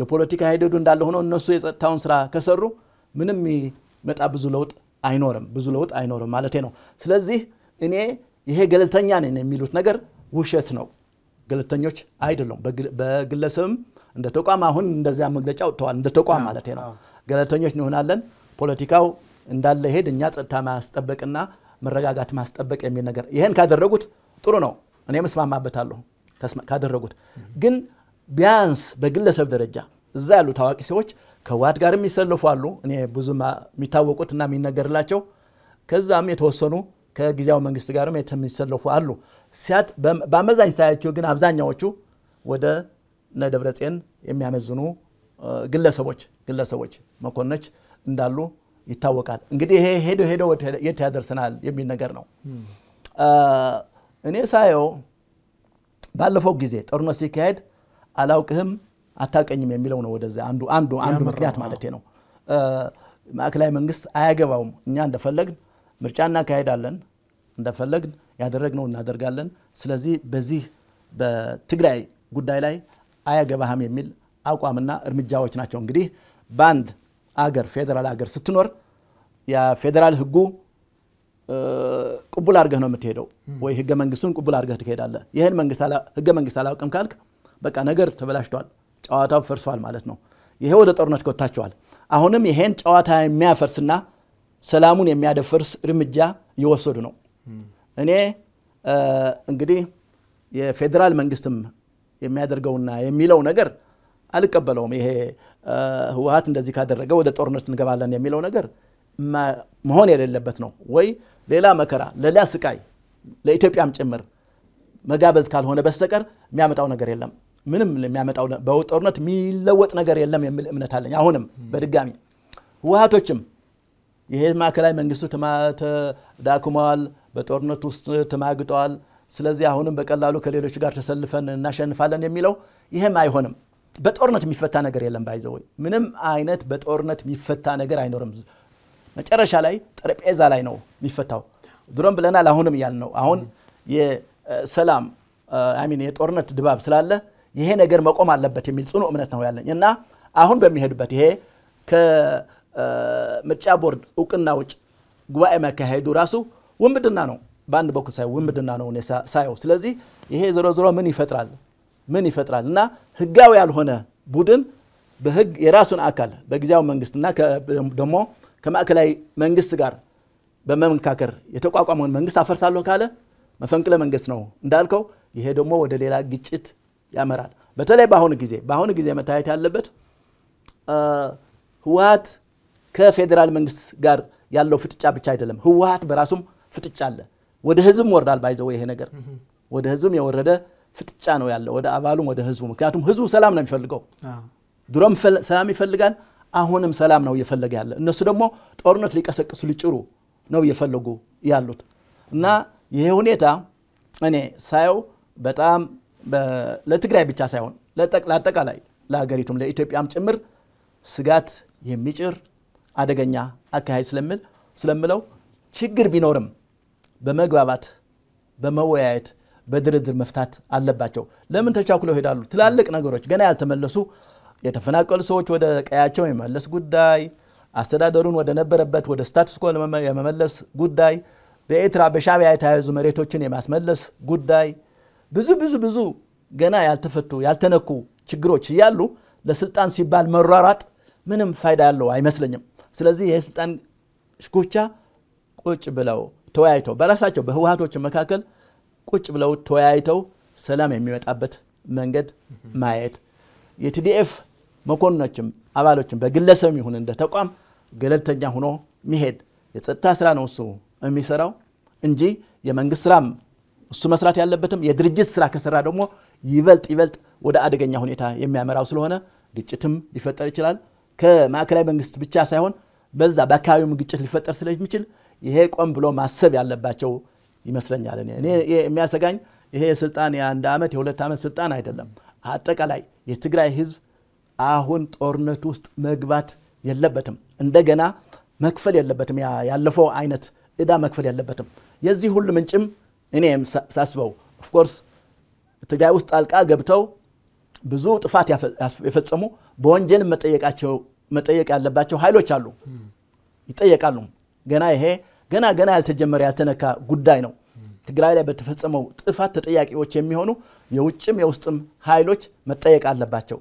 የፖለቲካ ሂደቱ እንዳለ ሆኖ እነሱ የጸጥታውን ስራ ከሰሩ ምንም የሚመጣ ብዙ ለውጥ አይኖርም፣ ብዙ ለውጥ አይኖርም ማለት ነው። ስለዚህ እኔ ይሄ ገለልተኛ ነን የሚሉት ነገር ውሸት ነው። ገለልተኞች አይደሉም። በግለሰብም እንደ ተቋም አሁን እንደዚያ መግለጫ ወጥተዋል። እንደ ተቋም ማለት ነው ገለልተኞች እንሆናለን ፖለቲካው እንዳለ ሄድ እኛ ጸጥታ ማስጠበቅና መረጋጋት ማስጠበቅ የሚል ነገር ይህን ካደረጉት ጥሩ ነው። እኔም እስማማበታለሁ ካደረጉት። ግን ቢያንስ በግለሰብ ደረጃ እዛ ያሉ ታዋቂ ሰዎች ከዋድ ጋርም ይሰልፉ አሉ። እኔ ብዙ የሚታወቁትና የሚነገርላቸው ከዛም የተወሰኑ ከጊዜያዊ መንግስት ጋርም የሚሰለፉ አሉ። ሲያት በአመዛኝ ስታያቸው ግን አብዛኛዎቹ ወደ ነደብረጼን የሚያመዝኑ ግለሰቦች ግለሰቦች መኮንኖች እንዳሉ ይታወቃል። እንግዲህ ይሄ ሄዶ ሄዶ የት ያደርስናል የሚል ነገር ነው። እኔ ሳየው ባለፈው ጊዜ ጦርነት ሲካሄድ አላውቅህም አታቀኝም የሚለው ነው ወደዚ አንዱ አንዱ አንዱ ምክንያት ማለት ነው። ማዕከላዊ መንግስት አያገባውም። እኛ እንደፈለግን ምርጫ እናካሄዳለን፣ እንደፈለግን ያደረግነው እናደርጋለን። ስለዚህ በዚህ በትግራይ ጉዳይ ላይ አያገባህም የሚል አቋምና እርምጃዎች ናቸው እንግዲህ በአንድ አገር ፌዴራል አገር ስትኖር የፌዴራል ህጉ ቅቡል አድርገህ ነው የምትሄደው፣ ወይ ህገ መንግስቱን ቅቡል አድርገህ ትሄዳለህ። ይህን ህገ መንግስት አላውቅም ካልክ በቃ ነገር ተበላሽቷል፣ ጨዋታው ፈርሷል ማለት ነው። ይሄ ወደ ጦርነት ከወታቸዋል። አሁንም ይሄን ጨዋታ የሚያፈርስና ሰላሙን የሚያደፈርስ እርምጃ እየወሰዱ ነው። እኔ እንግዲህ የፌዴራል መንግስትም የሚያደርገውና የሚለው ነገር አልቀበለውም። ይሄ ህወሀት እንደዚህ ካደረገ ወደ ጦርነት እንገባለን የሚለው ነገር መሆን የሌለበት ነው። ወይ ሌላ መከራ፣ ሌላ ስቃይ ለኢትዮጵያም ጭምር መጋበዝ ካልሆነ በስተቀር የሚያመጣው ነገር የለም። ምንም የሚያመጣው በጦርነት የሚለወጥ ነገር የለም የሚል እምነት አለኝ። አሁንም በድጋሚ ህወሀቶችም ይሄ ማዕከላዊ መንግስቱ ተዳክመዋል፣ በጦርነት ውስጥ ተማግጠዋል። ስለዚህ አሁንም በቀላሉ ከሌሎች ጋር ተሰልፈን እናሸንፋለን የሚለው ይሄም አይሆንም። በጦርነት የሚፈታ ነገር የለም። ወይ ምንም አይነት በጦርነት የሚፈታ ነገር አይኖርም። መጨረሻ ላይ ጠረጴዛ ላይ ነው የሚፈታው። ድሮም ብለናል፣ አሁንም እያልን ነው። አሁን የሰላም ሚን የጦርነት ድባብ ስላለ ይሄ ነገር መቆም አለበት የሚል ጽኑ እምነት ነው ያለኝ እና አሁን በሚሄዱበት ይሄ ከምርጫ ቦርድ እውቅና ውጭ ጉባኤ መካሄዱ ራሱ ውንብድና ነው። በአንድ በኩል ሳይ ውንብድና ነው ሳየው። ስለዚህ ይሄ ዞሮ ዞሮ ምን ይፈጥራል? ምን ይፈጥራል እና ህጋዊ ያልሆነ ቡድን በህግ የራሱን አካል በጊዜያዊ መንግስትና ደግሞ ከማዕከላዊ መንግስት ጋር በመመካከር የተቋቋመውን መንግስት አፈርሳለሁ ካለ መፈንቅለ መንግስት ነው እንዳልከው። ይሄ ደግሞ ወደ ሌላ ግጭት ያመራል። በተለይ በአሁኑ ጊዜ በአሁኑ ጊዜ መታየት ያለበት ህወሀት ከፌዴራል መንግስት ጋር ያለው ፍጥጫ ብቻ አይደለም። ህወሀት በራሱም ፍጥጫ አለ። ወደ ህዝብም ወርዳል። ባይዘው ይሄ ነገር ወደ ህዝብም የወረደ ፍጥጫ ነው ያለው ወደ አባሉም ወደ ህዝቡ። ምክንያቱም ህዝቡ ሰላም ነው የሚፈልገው። ድሮም ሰላም ይፈልጋል፣ አሁንም ሰላም ነው እየፈለገ ያለ። እነሱ ደግሞ ጦርነት ሊቀሰቅሱ ሊጭሩ ነው እየፈለጉ ያሉት እና ይሄ ሁኔታ እኔ ሳየው በጣም ለትግራይ ብቻ ሳይሆን ለአጠቃላይ ለሀገሪቱም ለኢትዮጵያም ጭምር ስጋት የሚጭር አደገኛ አካሄድ ስለምል ስለምለው ችግር ቢኖርም በመግባባት በመወያየት በድርድር መፍታት አለባቸው። ለምን ተቻኩለው ይሄዳሉ? ትላልቅ ነገሮች ገና ያልተመለሱ የተፈናቀሉ ሰዎች ወደ ቀያቸው የመለስ ጉዳይ፣ አስተዳደሩን ወደ ነበረበት ወደ ኮ የመመለስ ጉዳይ፣ በኤርትራ በሻቢያ የተያዙ መሬቶችን የማስመለስ ጉዳይ፣ ብዙ ብዙ ብዙ ገና ያልተፈቱ ያልተነኩ ችግሮች እያሉ ለስልጣን ሲባል መሯራጥ ምንም ፋይዳ ያለው አይመስለኝም። ስለዚህ ይህ ስልጣን ሽኩቻ ቁጭ ብለው ተወያይተው በራሳቸው በህወሀቶች መካከል ቁጭ ብለው ተወያይተው ሰላም የሚመጣበት መንገድ ማየት የቲዲኤፍ መኮንኖችም አባሎችም በግለሰብ ይሁን እንደ ተቋም ገለልተኛ ሆኖ መሄድ የጸጥታ ስራ ነው እሱ የሚሰራው እንጂ የመንግስት ስራም እሱ መስራት ያለበትም የድርጅት ስራ ከሰራ ደግሞ ይበልጥ ይበልጥ ወደ አደገኛ ሁኔታ የሚያመራው ስለሆነ ግጭትም ሊፈጠር ይችላል። ከማዕከላዊ መንግስት ብቻ ሳይሆን በዛ በአካባቢውም ግጭት ሊፈጠር ስለሚችል ይሄ ቆም ብሎ ማሰብ ያለባቸው ይመስለኛል። እኔ የሚያሰጋኝ ይሄ የስልጣን የአንድ ዓመት የሁለት ዓመት ስልጣን አይደለም። አጠቃላይ የትግራይ ህዝብ አሁን ጦርነት ውስጥ መግባት የለበትም። እንደገና መክፈል የለበትም። ያለፈው አይነት እዳ መክፈል የለበትም። የዚህ ሁሉ ምንጭም እኔ ሳስበው ኦፍኮርስ ትግራይ ውስጥ ጣልቃ ገብተው ብዙ ጥፋት የፈጸሙ በወንጀል መጠየቅ ያለባቸው ኃይሎች አሉ፣ ይጠየቃሉ። ገና ይሄ ገና ገና ያልተጀመረ ያልተነካ ጉዳይ ነው። ትግራይ ላይ በተፈጸመው ጥፋት ተጠያቂዎች የሚሆኑ የውጭም የውስጥም ኃይሎች መጠየቅ አለባቸው።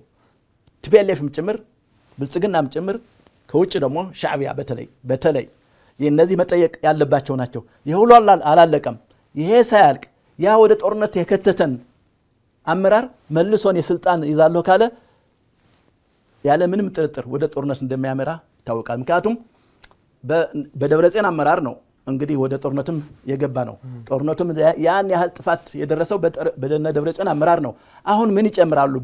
ትቤሌፍም ጭምር ብልጽግናም ጭምር ከውጭ ደግሞ ሻዕቢያ በተለይ በተለይ እነዚህ መጠየቅ ያለባቸው ናቸው። ይህ አላለቀም። ይሄ ሳያልቅ ያ ወደ ጦርነት የከተተን አመራር መልሶን የስልጣን ይዛለሁ ካለ ያለ ምንም ጥርጥር ወደ ጦርነት እንደሚያመራ ይታወቃል። ምክንያቱም በደብረጼን አመራር ነው እንግዲህ ወደ ጦርነትም የገባ ነው። ጦርነቱም ያን ያህል ጥፋት የደረሰው በነ ደብረጽዮን አመራር ነው። አሁን ምን ይጨምራሉ?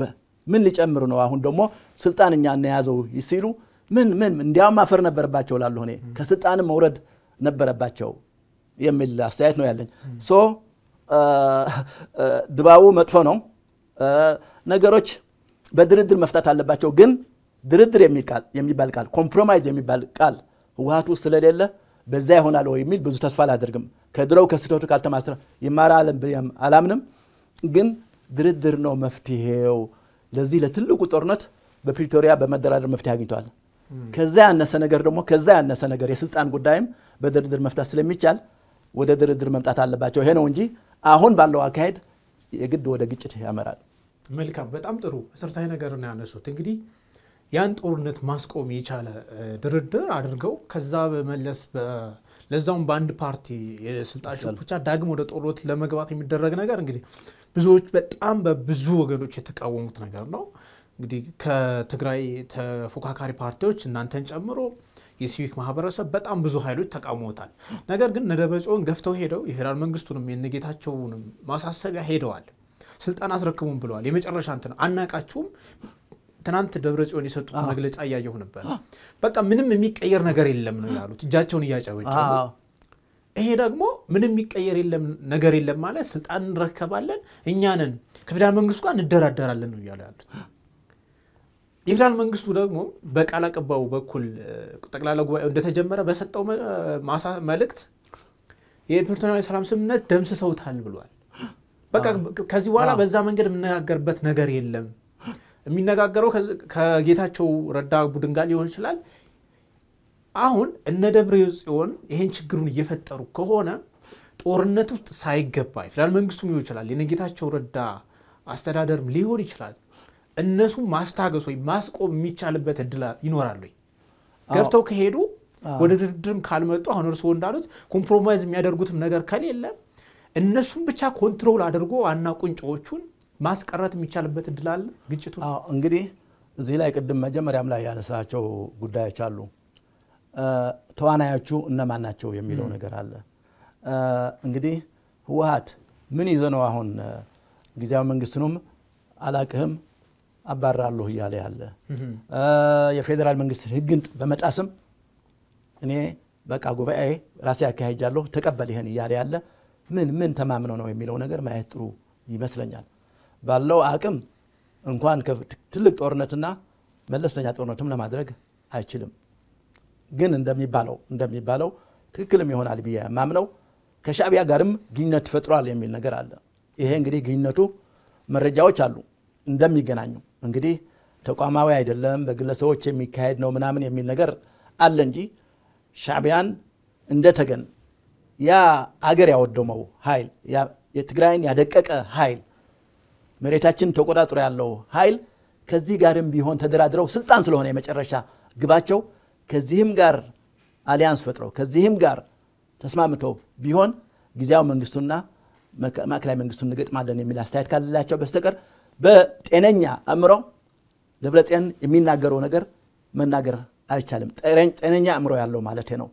ምን ሊጨምሩ ነው? አሁን ደግሞ ስልጣን እኛ እንያዘው ሲሉ ምን ምን እንዲያውም አፈር ነበረባቸው ላሉ እኔ ከስልጣንም መውረድ ነበረባቸው የሚል አስተያየት ነው ያለኝ። ሶ ድባቡ መጥፎ ነው። ነገሮች በድርድር መፍታት አለባቸው። ግን ድርድር የሚባል ቃል ኮምፕሮማይዝ የሚባል ቃል ህወሀት ውስጥ ስለሌለ በዛ ይሆናል ወይ የሚል ብዙ ተስፋ አላደርግም። ከድሮው ከስህተቱ ካልተማስተ ይማራል ብዬም አላምንም። ግን ድርድር ነው መፍትሄው። ለዚህ ለትልቁ ጦርነት በፕሪቶሪያ በመደራደር መፍትሄ አግኝቷል። ከዛ ያነሰ ነገር ደግሞ ከዛ ያነሰ ነገር የስልጣን ጉዳይም በድርድር መፍታት ስለሚቻል ወደ ድርድር መምጣት አለባቸው። ይሄ ነው እንጂ አሁን ባለው አካሄድ የግድ ወደ ግጭት ያመራል። መልካም፣ በጣም ጥሩ መሰረታዊ ነገር ነው ያነሱት እንግዲህ ያን ጦርነት ማስቆም የቻለ ድርድር አድርገው ከዛ በመለስ ለዛውም በአንድ ፓርቲ የስልጣን ሽኩቻ ዳግም ወደ ጦርነት ለመግባት የሚደረግ ነገር እንግዲህ ብዙዎች በጣም በብዙ ወገኖች የተቃወሙት ነገር ነው። እንግዲህ ከትግራይ ተፎካካሪ ፓርቲዎች እናንተን ጨምሮ የሲቪክ ማህበረሰብ በጣም ብዙ ኃይሎች ተቃውሞታል። ነገር ግን እነ ገፍተው ሄደው የፌዴራል መንግስቱንም የነጌታቸውንም ማሳሰቢያ ሄደዋል። ስልጣን አስረክቡም ብለዋል። የመጨረሻ እንትን አናቃችሁም ትናንት ደብረ ጽዮን የሰጡት መግለጫ እያየሁ ነበር። በቃ ምንም የሚቀየር ነገር የለም ነው ያሉት፣ እጃቸውን እያጨበጭ ይሄ ደግሞ ምንም የሚቀየር የለም ነገር የለም ማለት ስልጣን እንረከባለን፣ እኛንን ከፌዴራል መንግስቱ ጋር እንደራደራለን ነው እያሉ ያሉት። የፌዴራል መንግስቱ ደግሞ በቃል አቀባዩ በኩል ጠቅላላ ጉባኤ እንደተጀመረ በሰጠው መልእክት የፕሪቶሪያዊ ሰላም ስምምነት ደምስሰውታል ብሏል። በቃ ከዚህ በኋላ በዛ መንገድ የምነጋገርበት ነገር የለም የሚነጋገረው ከጌታቸው ረዳ ቡድን ጋር ሊሆን ይችላል። አሁን እነ ደብረ ጽዮን ይሄን ችግሩን እየፈጠሩ ከሆነ ጦርነት ውስጥ ሳይገባ የፌዴራል መንግስቱም ሊሆን ይችላል፣ የነ ጌታቸው ረዳ አስተዳደርም ሊሆን ይችላል። እነሱ ማስታገስ ወይም ማስቆም የሚቻልበት እድል ይኖራሉ። ገብተው ከሄዱ ወደ ድርድርም ካልመጡ አሁን እርስዎ እንዳሉት ኮምፕሮማይዝ የሚያደርጉትም ነገር ከሌለ እነሱም ብቻ ኮንትሮል አድርጎ ዋና ቁንጮዎቹን ማስቀረት የሚቻልበት እድል አለ ግጭቱ? እንግዲህ እዚህ ላይ ቅድም መጀመሪያም ላይ ያነሳቸው ጉዳዮች አሉ። ተዋናዮቹ እነማን ናቸው የሚለው ነገር አለ። እንግዲህ ህወሀት ምን ይዘ ነው አሁን ጊዜያዊ መንግስትንም አላቅህም አባራለሁ እያለ ያለ የፌዴራል መንግስት ህግን በመጣስም እኔ በቃ ጉባኤ ራሴ አካሄጃለሁ ተቀበል ይህን እያለ ያለ ምን ምን ተማምነው ነው የሚለው ነገር ማየት ጥሩ ይመስለኛል። ባለው አቅም እንኳን ትልቅ ጦርነትና መለስተኛ ጦርነትም ለማድረግ አይችልም። ግን እንደሚባለው እንደሚባለው ትክክልም ይሆናል ብዬ የማምነው ከሻዕቢያ ጋርም ግንኙነት ይፈጥሯል የሚል ነገር አለ። ይሄ እንግዲህ ግንኙነቱ መረጃዎች አሉ እንደሚገናኙ እንግዲህ ተቋማዊ አይደለም በግለሰቦች የሚካሄድ ነው ምናምን የሚል ነገር አለ እንጂ ሻዕቢያን እንደተገን ያ አገር ያወደመው ኃይል የትግራይን ያደቀቀ ኃይል መሬታችን ተቆጣጥሮ ያለው ኃይል ከዚህ ጋርም ቢሆን ተደራድረው ስልጣን ስለሆነ የመጨረሻ ግባቸው ከዚህም ጋር አሊያንስ ፈጥረው ከዚህም ጋር ተስማምተው ቢሆን ጊዜያዊ መንግስቱና ማዕከላዊ መንግስቱን እንገጥማለን የሚል አስተያየት ካለላቸው በስተቀር በጤነኛ አእምሮ ደብረጽዮን የሚናገረው ነገር መናገር አይቻልም። ጤነኛ አእምሮ ያለው ማለት ነው።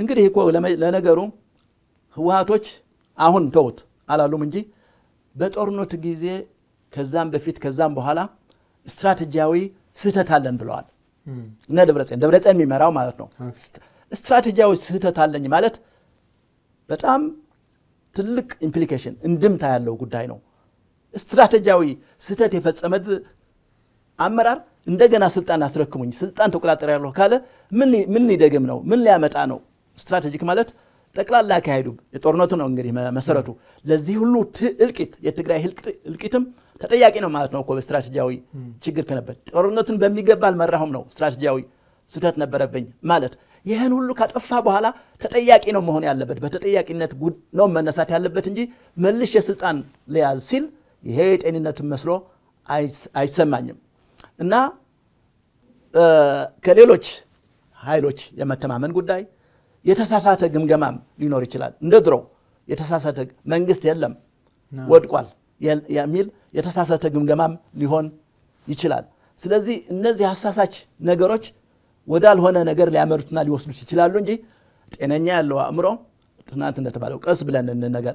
እንግዲህ እኮ ለነገሩ ህወሀቶች አሁን ተውት አላሉም እንጂ በጦርነት ጊዜ ከዛም በፊት ከዛም በኋላ ስትራቴጂያዊ ስህተት አለን ብለዋል እነ ደብረጽዮን ደብረጽዮን የሚመራው ማለት ነው። ስትራቴጂያዊ ስህተት አለኝ ማለት በጣም ትልቅ ኢምፕሊኬሽን እንድምታ ያለው ጉዳይ ነው። ስትራቴጂያዊ ስህተት የፈጸመት አመራር እንደገና ስልጣን አስረክሙኝ፣ ስልጣን ተቆጣጠር ያለሁ ካለ ምን ሊደግም ነው? ምን ሊያመጣ ነው? ስትራቴጂክ ማለት ጠቅላላ አካሄዱ የጦርነቱ ነው እንግዲህ መሰረቱ። ለዚህ ሁሉ እልቂት የትግራይ እልቂትም ተጠያቂ ነው ማለት ነው እኮ በስትራቴጂያዊ ችግር ከነበር ጦርነቱን በሚገባ አልመራሁም ነው ስትራቴጂያዊ ስህተት ነበረብኝ ማለት ይህን ሁሉ ከጠፋ በኋላ ተጠያቂ ነው መሆን ያለበት በተጠያቂነት ነው መነሳት ያለበት እንጂ መልሽ የስልጣን ልያዝ ሲል ይሄ የጤንነትን መስሎ አይሰማኝም እና ከሌሎች ኃይሎች የመተማመን ጉዳይ የተሳሳተ ግምገማም ሊኖር ይችላል እንደ ድሮው የተሳሳተ መንግስት የለም ወድቋል የሚል የተሳሳተ ግምገማም ሊሆን ይችላል። ስለዚህ እነዚህ አሳሳች ነገሮች ወዳልሆነ ነገር ሊያመሩትና ሊወስዱት ይችላሉ እንጂ ጤነኛ ያለው አእምሮ ትናንት እንደተባለው ቀስ ብለን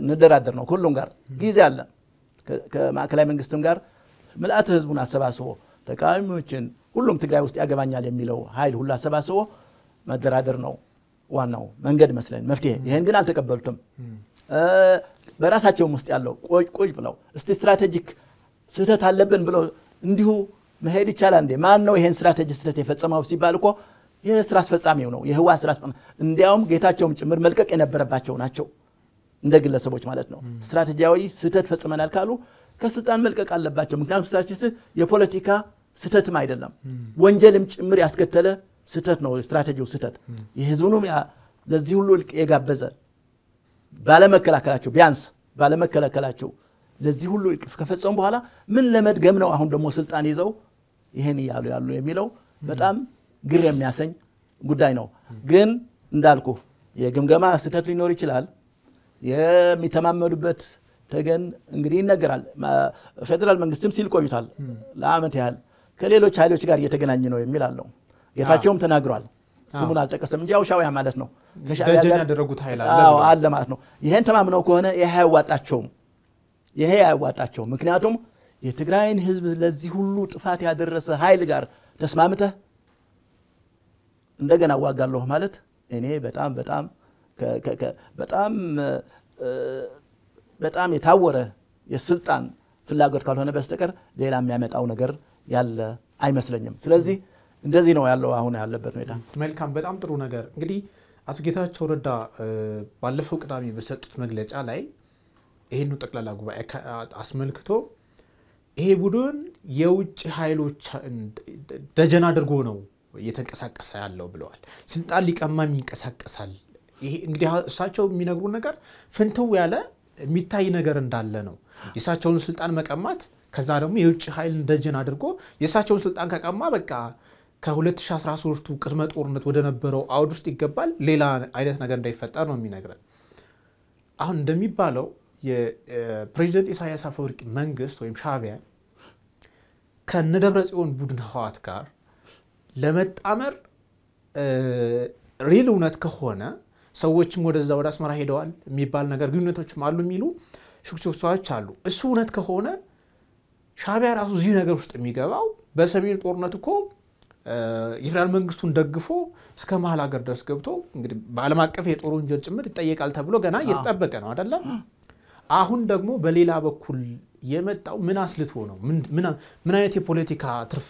እንደራደር ነው። ሁሉም ጋር ጊዜ አለ። ከማዕከላዊ መንግስትም ጋር ምልአተ ህዝቡን አሰባስቦ ተቃዋሚዎችን ሁሉም ትግራይ ውስጥ ያገባኛል የሚለው ኃይል ሁሉ አሰባስቦ መደራደር ነው ዋናው መንገድ መስለን መፍትሄ። ይህን ግን አልተቀበሉትም። በራሳቸውም ውስጥ ያለው ቆይ ቆይ ብለው እስቲ ስትራቴጂክ ስህተት አለብን ብለው እንዲሁ መሄድ ይቻላል እንዴ? ማን ነው ይሄን ስትራቴጂ ስህተት የፈጸመው ሲባል እኮ የስራ አስፈጻሚው ነው የህዋ ስራ አስፈጻሚ። እንዲያውም ጌታቸውም ጭምር መልቀቅ የነበረባቸው ናቸው፣ እንደ ግለሰቦች ማለት ነው። ስትራቴጂያዊ ስህተት ፈጽመናል ካሉ ከስልጣን መልቀቅ አለባቸው። ምክንያቱም ስትራቴጂ የፖለቲካ ስህተትም አይደለም ወንጀልም ጭምር ያስከተለ ስህተት ነው። ስትራቴጂው ስህተት የህዝቡንም ለዚህ ሁሉ የጋበዘ ባለመከላከላቸው ቢያንስ ባለመከላከላቸው ለዚህ ሁሉ ከፈጸሙ በኋላ ምን ለመድገም ነው አሁን ደግሞ ስልጣን ይዘው ይህን እያሉ ያሉ የሚለው በጣም ግር የሚያሰኝ ጉዳይ ነው። ግን እንዳልኩ የግምገማ ስህተት ሊኖር ይችላል። የሚተማመኑበት ተገን እንግዲህ ይነገራል። ፌዴራል መንግስትም ሲል ቆይቷል ለአመት ያህል ከሌሎች ኃይሎች ጋር እየተገናኘ ነው የሚል አለው። ጌታቸውም ተናግሯል። ስሙን አልጠቀስም እንጂ ያው ማለት ነው። ከሻዕቢያ ያደረጉት ኃይል አለ ማለት ነው። ይሄን ተማምነው ከሆነ ይሄ አያዋጣቸውም። ይሄ አያዋጣቸውም። ምክንያቱም የትግራይን ህዝብ ለዚህ ሁሉ ጥፋት ያደረሰ ኃይል ጋር ተስማምተህ እንደገና እዋጋለሁ ማለት እኔ በጣም በጣም በጣም በጣም የታወረ የስልጣን ፍላጎት ካልሆነ በስተቀር ሌላ የሚያመጣው ነገር ያለ አይመስለኝም። ስለዚህ እንደዚህ ነው ያለው አሁን ያለበት ሁኔታ። መልካም፣ በጣም ጥሩ ነገር እንግዲህ አቶ ጌታቸው ረዳ ባለፈው ቅዳሜ በሰጡት መግለጫ ላይ ይህኑ ጠቅላላ ጉባኤ አስመልክቶ ይሄ ቡድን የውጭ ኃይሎች ደጀና አድርጎ ነው እየተንቀሳቀሰ ያለው ብለዋል። ስልጣን ሊቀማም ይንቀሳቀሳል። ይሄ እንግዲህ እሳቸው የሚነግሩ ነገር ፍንትው ያለ የሚታይ ነገር እንዳለ ነው። የእሳቸውን ስልጣን መቀማት ከዛ ደግሞ የውጭ ኃይል ደጀን አድርጎ የእሳቸውን ስልጣን ከቀማ በቃ ከ2013ቱ ቅድመ ጦርነት ወደ ነበረው አውድ ውስጥ ይገባል። ሌላ አይነት ነገር እንዳይፈጠር ነው የሚነግረን። አሁን እንደሚባለው የፕሬዚደንት ኢሳያስ አፈወርቂ መንግስት ወይም ሻዕቢያ ከነደብረ ጽዮን ቡድን ህወሓት ጋር ለመጣመር ሪል እውነት ከሆነ ሰዎችም ወደዛ ወደ አስመራ ሄደዋል የሚባል ነገር ግንኙነቶችም አሉ የሚሉ ሹክሹክታዎች አሉ። እሱ እውነት ከሆነ ሻቢያ ራሱ እዚህ ነገር ውስጥ የሚገባው በሰሜን ጦርነት እኮ የፌዴራል መንግስቱን ደግፎ እስከ መሀል ሀገር ድረስ ገብቶ እንግዲህ በዓለም አቀፍ የጦር ወንጀል ጭምር ይጠየቃል ተብሎ ገና እየተጠበቀ ነው አይደለም። አሁን ደግሞ በሌላ በኩል የመጣው ምን አስልቶ ነው? ምን አይነት የፖለቲካ ትርፍ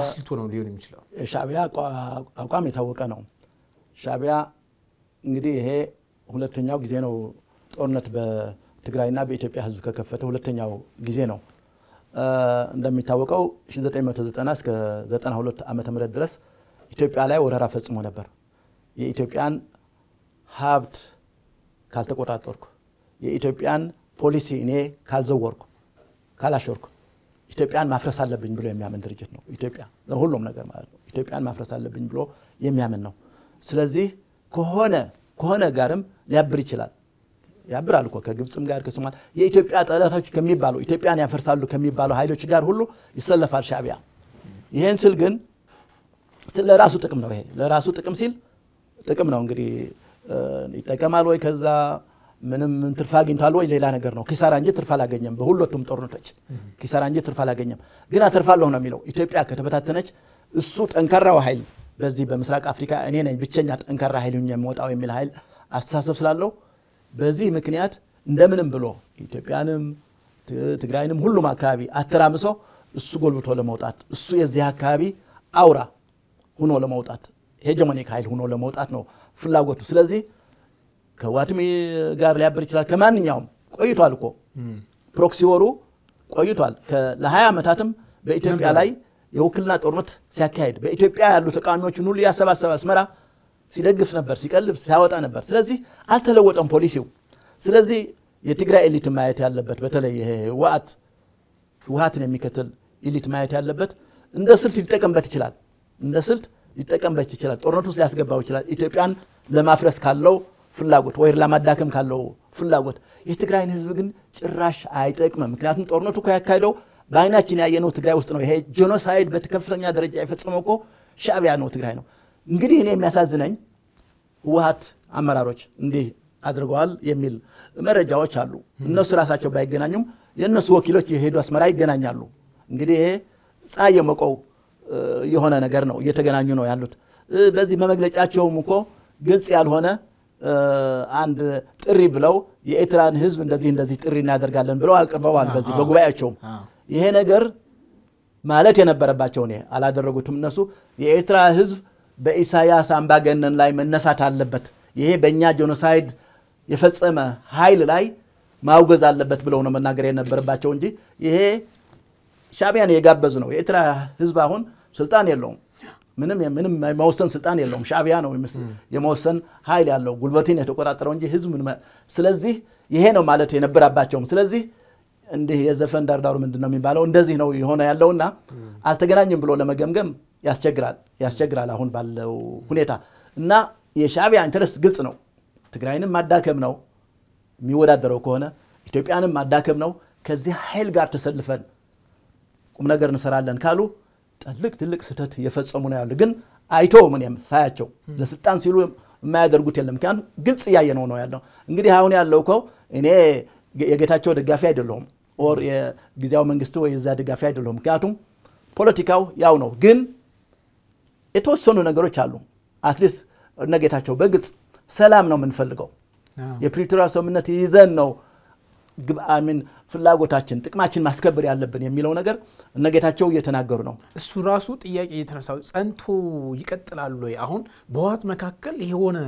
አስልቶ ነው ሊሆን የሚችለው? ሻቢያ አቋም የታወቀ ነው። ሻቢያ እንግዲህ ይሄ ሁለተኛው ጊዜ ነው ጦርነት በትግራይና በኢትዮጵያ ህዝብ ከከፈተ ሁለተኛው ጊዜ ነው። እንደሚታወቀው 1990 እስከ 92 ዓመተ ምህረት ድረስ ኢትዮጵያ ላይ ወረራ ፈጽሞ ነበር። የኢትዮጵያን ሀብት ካልተቆጣጠርኩ፣ የኢትዮጵያን ፖሊሲ እኔ ካልዘወርኩ፣ ካላሾርኩ ኢትዮጵያን ማፍረስ አለብኝ ብሎ የሚያምን ድርጅት ነው። ኢትዮጵያ ሁሉም ነገር ማለት ነው። ኢትዮጵያን ማፍረስ አለብኝ ብሎ የሚያምን ነው። ስለዚህ ከሆነ ከሆነ ጋርም ሊያብር ይችላል። ያብራል እኮ ከግብፅም ጋር ከሶማል የኢትዮጵያ ጠላቶች ከሚባሉ ኢትዮጵያን ያፈርሳሉ ከሚባሉ ኃይሎች ጋር ሁሉ ይሰለፋል ሻቢያ። ይህን ስል ግን ለራሱ ጥቅም ነው። ይሄ ለራሱ ጥቅም ሲል ጥቅም ነው እንግዲህ ይጠቀማል ወይ ከዛ ምንም ትርፍ አግኝቷል ወይ ሌላ ነገር ነው። ኪሳራ እንጂ ትርፍ አላገኘም። በሁለቱም ጦርነቶች ኪሳራ እንጂ ትርፍ አላገኘም። ግን አተርፋለሁ ነው የሚለው። ኢትዮጵያ ከተበታተነች እሱ ጠንካራው ኃይል በዚህ በምስራቅ አፍሪካ እኔ ነኝ ብቸኛ ጠንካራ ኃይል የሚወጣው የሚል ኃይል አስተሳሰብ ስላለው በዚህ ምክንያት እንደምንም ብሎ ኢትዮጵያንም ትግራይንም ሁሉም አካባቢ አተራምሶ እሱ ጎልብቶ ለመውጣት እሱ የዚህ አካባቢ አውራ ሁኖ ለመውጣት ሄጀሞኒክ ኃይል ሁኖ ለመውጣት ነው ፍላጎቱ። ስለዚህ ከዋትሚ ጋር ሊያበር ይችላል። ከማንኛውም ቆይቷል እኮ ፕሮክሲ ወሩ ቆይቷል። ለ20 ዓመታትም በኢትዮጵያ ላይ የውክልና ጦርነት ሲያካሄድ በኢትዮጵያ ያሉ ተቃዋሚዎችን ሁሉ ያሰባሰበ አስመራ ሲደግፍ ነበር፣ ሲቀልብ ሲያወጣ ነበር። ስለዚህ አልተለወጠም ፖሊሲው። ስለዚህ የትግራይ ኤሊት ማየት ያለበት በተለይ ይሄ ህወሓት ህወሓትን የሚከተል ኤሊት ማየት ያለበት እንደ ስልት ሊጠቀምበት ይችላል፣ እንደ ስልት ሊጠቀምበት ይችላል፣ ጦርነት ውስጥ ሊያስገባው ይችላል። ኢትዮጵያን ለማፍረስ ካለው ፍላጎት ወይ ለማዳከም ካለው ፍላጎት የትግራይን ህዝብ ግን ጭራሽ አይጠቅምም። ምክንያቱም ጦርነቱ እኮ ያካሄደው በአይናችን ያየነው ትግራይ ውስጥ ነው። ይሄ ጄኖሳይድ በከፍተኛ ደረጃ የፈጸመው እኮ ሻዕቢያ ነው፣ ትግራይ ነው። እንግዲህ እኔ የሚያሳዝነኝ ህወሀት አመራሮች እንዲህ አድርገዋል የሚል መረጃዎች አሉ። እነሱ ራሳቸው ባይገናኙም የእነሱ ወኪሎች የሄዱ አስመራ ይገናኛሉ። እንግዲህ ይሄ ፀሐይ የሞቀው የሆነ ነገር ነው። እየተገናኙ ነው ያሉት። በዚህ በመግለጫቸውም እኮ ግልጽ ያልሆነ አንድ ጥሪ ብለው የኤርትራን ህዝብ እንደዚህ እንደዚህ ጥሪ እናደርጋለን ብለው አቅርበዋል። በዚህ በጉባኤያቸውም ይሄ ነገር ማለት የነበረባቸውን አላደረጉትም። እነሱ የኤርትራ ህዝብ በኢሳያስ አምባገነን ላይ መነሳት አለበት። ይሄ በእኛ ጄኖሳይድ የፈጸመ ኃይል ላይ ማውገዝ አለበት ብለው ነው መናገር የነበረባቸው እንጂ ይሄ ሻቢያን የጋበዝ ነው። የኤርትራ ህዝብ አሁን ስልጣን የለውም። ምንም ምንም የመወሰን ስልጣን የለውም። ሻቢያ ነው የመወሰን ኃይል ያለው ጉልበትን የተቆጣጠረው እንጂ ህዝብ። ስለዚህ ይሄ ነው ማለት የነበረባቸውም። ስለዚህ እንዲህ የዘፈን ዳርዳሩ ምንድን ነው የሚባለው? እንደዚህ ነው የሆነ ያለውና አልተገናኝም ብሎ ለመገምገም ያስቸግራል ያስቸግራል አሁን ባለው ሁኔታ እና የሻቢያ ኢንተረስት ግልጽ ነው። ትግራይንም ማዳከም ነው የሚወዳደረው ከሆነ ኢትዮጵያንም ማዳከም ነው። ከዚህ ኃይል ጋር ተሰልፈን ቁም ነገር እንሰራለን ካሉ ትልቅ ትልቅ ስህተት የፈጸሙ ነው ያሉ። ግን አይቶ እኔም ሳያቸው ለስልጣን ሲሉ የማያደርጉት የለም። ምክንያቱም ግልጽ እያየ ነው ነው ያለው። እንግዲህ አሁን ያለው እኮ እኔ የጌታቸው ደጋፊ አይደለሁም፣ ኦር የጊዜያዊ መንግስቱ ወይ የዛ ደጋፊ አይደለሁም። ምክንያቱም ፖለቲካው ያው ነው ግን የተወሰኑ ነገሮች አሉ። አትሊስት ነጌታቸው በግልጽ ሰላም ነው የምንፈልገው፣ የፕሪቶሪያ ስምምነት ይዘን ነው ግብአሚን ፍላጎታችን ጥቅማችን ማስከበር ያለብን የሚለው ነገር እነ እየተናገሩ ነው። እሱ ራሱ ጥያቄ እየተነሳ ጸንቶ ይቀጥላሉ አሁን በዋት መካከል የሆነ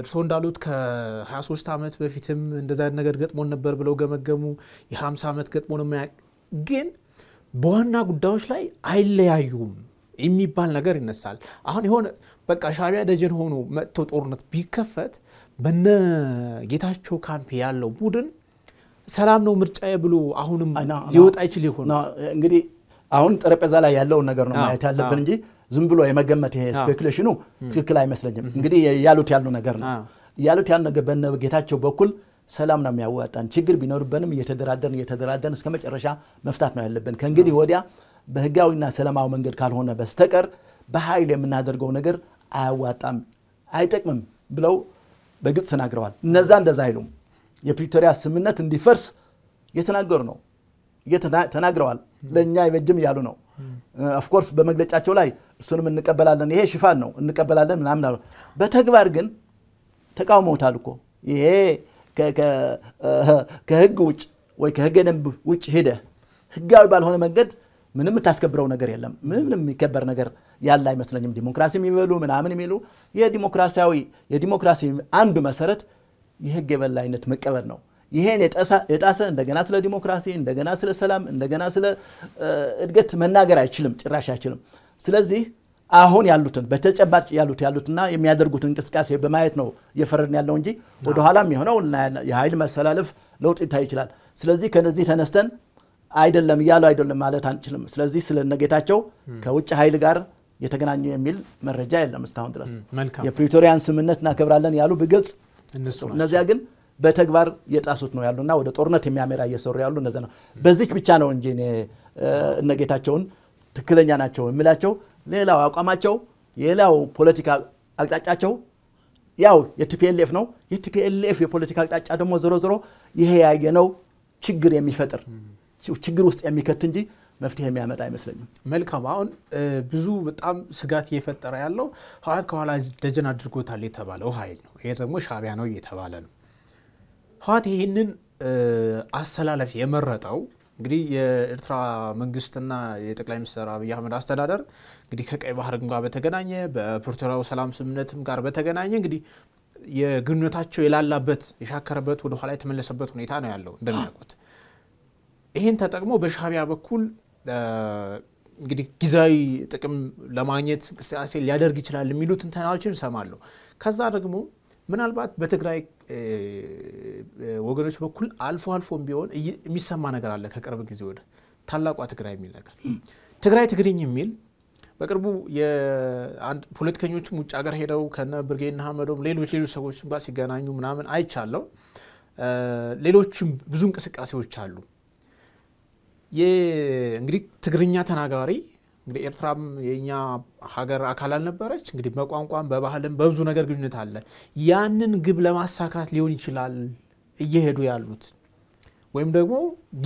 እርስዎ እንዳሉት ከ23 ዓመት በፊትም እንደዛ ነገር ገጥሞን ነበር ብለው ገመገሙ። የ50 ዓመት ገጥሞን የማያውቅ ግን በዋና ጉዳዮች ላይ አይለያዩም። የሚባል ነገር ይነሳል። አሁን የሆነ በቃ ሻቢያ ደጀን ሆኖ መጥቶ ጦርነት ቢከፈት በነ ጌታቸው ካምፕ ያለው ቡድን ሰላም ነው ምርጫ ብሎ አሁንም ሊወጣ ይችል ይሆን እንግዲህ አሁን ጠረጴዛ ላይ ያለውን ነገር ነው ማየት ያለብን እንጂ ዝም ብሎ የመገመት ይሄ ስፔኩሌሽኑ ትክክል አይመስለኝም። እንግዲህ ያሉት ያሉ ነገር ነው ያሉት ያሉ ነገር በነ ጌታቸው በኩል ሰላም ነው የሚያዋጣን። ችግር ቢኖርብንም እየተደራደርን እየተደራደርን እስከ መጨረሻ መፍታት ነው ያለብን። ከእንግዲህ ወዲያ በህጋዊና ሰላማዊ መንገድ ካልሆነ በስተቀር በኃይል የምናደርገው ነገር አያዋጣም፣ አይጠቅምም ብለው በግልጽ ተናግረዋል። እነዛ እንደዛ አይሉም። የፕሪቶሪያ ስምምነት እንዲፈርስ እየተናገሩ ነው ተናግረዋል። ለእኛ አይበጅም እያሉ ነው። ኦፍኮርስ በመግለጫቸው ላይ እሱንም እንቀበላለን፣ ይሄ ሽፋን ነው እንቀበላለን ምናምን አሉ። በተግባር ግን ተቃውመውታል እኮ ይሄ ከህግ ውጭ ወይ ከህገ ደንብ ውጭ ሄደ ህጋዊ ባልሆነ መንገድ ምንም የምታስከብረው ነገር የለም። ምንም የሚከበር ነገር ያለ አይመስለኝም። ዲሞክራሲ የሚበሉ ምናምን የሚሉ የዲሞክራሲያዊ የዲሞክራሲ አንዱ መሰረት የህግ የበላይነት መቀበል ነው። ይሄን የጣሰ እንደገና ስለ ዲሞክራሲ እንደገና ስለ ሰላም እንደገና ስለ እድገት መናገር አይችልም፣ ጭራሽ አይችልም። ስለዚህ አሁን ያሉትን በተጨባጭ ያሉት ያሉትና የሚያደርጉት እንቅስቃሴ በማየት ነው እየፈረድን ያለው እንጂ ወደኋላም የሆነው የኃይል መሰላለፍ ለውጥ ይታይ ይችላል። ስለዚህ ከነዚህ ተነስተን አይደለም እያሉ አይደለም ማለት አንችልም። ስለዚህ ስለነጌታቸው ከውጭ ኃይል ጋር የተገናኙ የሚል መረጃ የለም እስካሁን ድረስ። የፕሪቶሪያን ስምምነት እናከብራለን ያሉ በግልጽ እነዚያ ግን በተግባር የጣሱት ነው ያሉና ወደ ጦርነት የሚያመራ እየሰሩ ያሉ እነዚያ ነው። በዚች ብቻ ነው እንጂ እነጌታቸውን ትክክለኛ ናቸው የሚላቸው። ሌላው አቋማቸው፣ ሌላው ፖለቲካ አቅጣጫቸው ያው የቲፒኤልኤፍ ነው። የቲፒኤልኤፍ የፖለቲካ አቅጣጫ ደግሞ ዞሮ ዞሮ ይሄ ያየነው ችግር የሚፈጥር ችግር ውስጥ የሚከት እንጂ መፍትሄ የሚያመጣ አይመስለኝም። መልካም። አሁን ብዙ በጣም ስጋት እየፈጠረ ያለው ህወሓት ከኋላ ደጀን አድርጎታል የተባለው ኃይል ነው። ይሄ ደግሞ ሻቢያ ነው እየተባለ ነው። ህወሓት ይህንን አሰላለፍ የመረጠው እንግዲህ የኤርትራ መንግስትና የጠቅላይ ሚኒስትር አብይ አህመድ አስተዳደር እንግዲህ ከቀይ ባህር ጋር በተገናኘ በፕሪቶሪያው ሰላም ስምምነትም ጋር በተገናኘ እንግዲህ የግንኙነታቸው የላላበት የሻከረበት ወደኋላ የተመለሰበት ሁኔታ ነው ያለው እንደሚያውቁት ይህን ተጠቅሞ በሻቢያ በኩል እንግዲህ ጊዜያዊ ጥቅም ለማግኘት እንቅስቃሴ ሊያደርግ ይችላል የሚሉ ትንተናዎችን እሰማለሁ። ከዛ ደግሞ ምናልባት በትግራይ ወገኖች በኩል አልፎ አልፎም ቢሆን የሚሰማ ነገር አለ። ከቅርብ ጊዜ ወደ ታላቋ ትግራይ የሚል ነገር ትግራይ ትግርኝ የሚል በቅርቡ ፖለቲከኞቹም ውጭ ሀገር ሄደው ከነ ብርጌና ሀመዶም ሌሎች ሌሎች ሰዎች ጋር ሲገናኙ ምናምን አይቻለው። ሌሎችም ብዙ እንቅስቃሴዎች አሉ። እንግዲህ ትግርኛ ተናጋሪ እንግዲህ ኤርትራም የኛ ሀገር አካል አልነበረች። እንግዲህ በቋንቋም በባህልም በብዙ ነገር ግንኙነት አለ። ያንን ግብ ለማሳካት ሊሆን ይችላል እየሄዱ ያሉት ወይም ደግሞ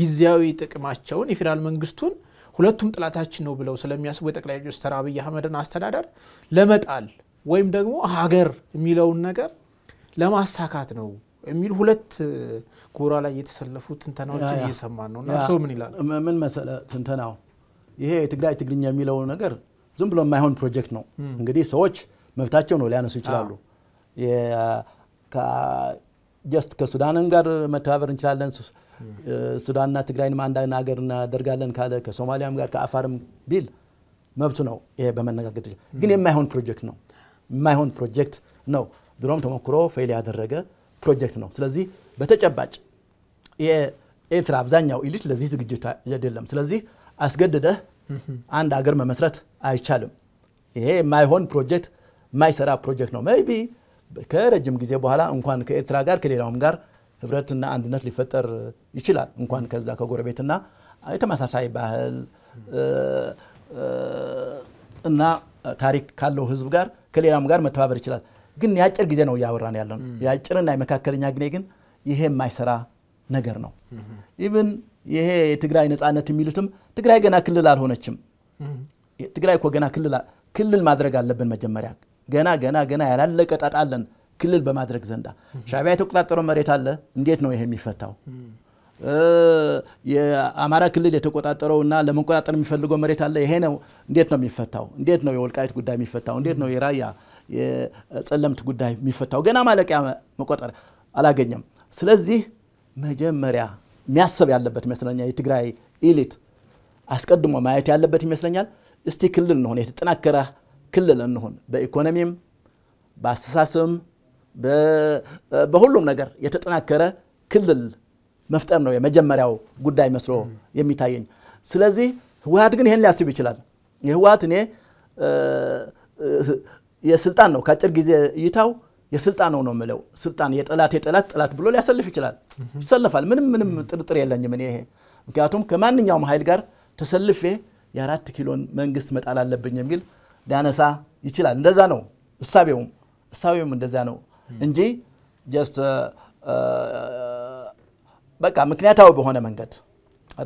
ጊዜያዊ ጥቅማቸውን የፌዴራል መንግስቱን ሁለቱም ጥላታችን ነው ብለው ስለሚያስቡ የጠቅላይ ሚኒስትር አብይ አህመድን አስተዳደር ለመጣል ወይም ደግሞ ሀገር የሚለውን ነገር ለማሳካት ነው የሚል ሁለት ጎራ ላይ የተሰለፉ ትንተናዎችን እየሰማን ነው። እና እርስዎ ምን ይላል? ምን መሰለ ትንተናው ይሄ የትግራይ ትግርኛ የሚለው ነገር ዝም ብሎ የማይሆን ፕሮጀክት ነው። እንግዲህ ሰዎች መብታቸው ነው ሊያነሱ ይችላሉ። ጀስት ከሱዳንን ጋር መተባበር እንችላለን። ሱዳንና ትግራይንም አንድ ሀገር እናደርጋለን ካለ ከሶማሊያም ጋር ከአፋርም ቢል መብቱ ነው። ይሄ በመነጋገር ግን የማይሆን ፕሮጀክት ነው የማይሆን ፕሮጀክት ነው። ድሮም ተሞክሮ ፌል ያደረገ ፕሮጀክት ነው። ስለዚህ በተጨባጭ የኤርትራ አብዛኛው ኢሊት ለዚህ ዝግጅት አይደለም። ስለዚህ አስገድደህ አንድ አገር መመስረት አይቻልም። ይሄ የማይሆን ፕሮጀክት የማይሰራ ፕሮጀክት ነው። ሜይ ቢ ከረጅም ጊዜ በኋላ እንኳን ከኤርትራ ጋር ከሌላውም ጋር ህብረትና አንድነት ሊፈጠር ይችላል። እንኳን ከዛ ከጎረቤትና የተመሳሳይ ባህል እና ታሪክ ካለው ህዝብ ጋር ከሌላም ጋር መተባበር ይችላል። ግን የአጭር ጊዜ ነው እያወራን ያለ ነው። የአጭርና የመካከለኛ ጊዜ ግን ይሄ የማይሰራ ነገር ነው። ኢቭን ይሄ የትግራይ ነፃነት የሚሉትም ትግራይ ገና ክልል አልሆነችም። ትግራይ እኮ ገና ክልል ማድረግ አለብን መጀመሪያ። ገና ገና ገና ያላለቀ ጣጣ አለን ክልል በማድረግ ዘንዳ። ሻዕቢያ የተቆጣጠረው መሬት አለ። እንዴት ነው ይሄ የሚፈታው? የአማራ ክልል የተቆጣጠረው እና ለመቆጣጠር የሚፈልገው መሬት አለ። ይሄ ነው እንዴት ነው የሚፈታው? እንዴት ነው የወልቃይት ጉዳይ የሚፈታው? እንዴት ነው የራያ የጸለምት ጉዳይ የሚፈታው ገና ማለቂያ መቆጠር አላገኘም። ስለዚህ መጀመሪያ የሚያሰብ ያለበት ይመስለኛል የትግራይ ኢሊት አስቀድሞ ማየት ያለበት ይመስለኛል። እስቲ ክልል እንሆን፣ የተጠናከረ ክልል እንሆን፣ በኢኮኖሚም በአስተሳሰብም በሁሉም ነገር የተጠናከረ ክልል መፍጠር ነው የመጀመሪያው ጉዳይ መስሎ የሚታየኝ። ስለዚህ ህወሀት ግን ይህን ሊያስብ ይችላል። የህወሀት እኔ የስልጣን ነው። ከአጭር ጊዜ እይታው የስልጣን ነው ነው የምለው። ስልጣን የጠላት የጠላት ጠላት ብሎ ሊያሰልፍ ይችላል፣ ይሰለፋል። ምንም ምንም ጥርጥር የለኝም እኔ ይሄ ምክንያቱም ከማንኛውም ኃይል ጋር ተሰልፌ የአራት ኪሎን መንግስት መጣል አለብኝ የሚል ሊያነሳ ይችላል። እንደዛ ነው እሳቤውም እሳቤውም እንደዛ ነው እንጂ ጀስት uh, uh, በቃ ምክንያታዊ በሆነ መንገድ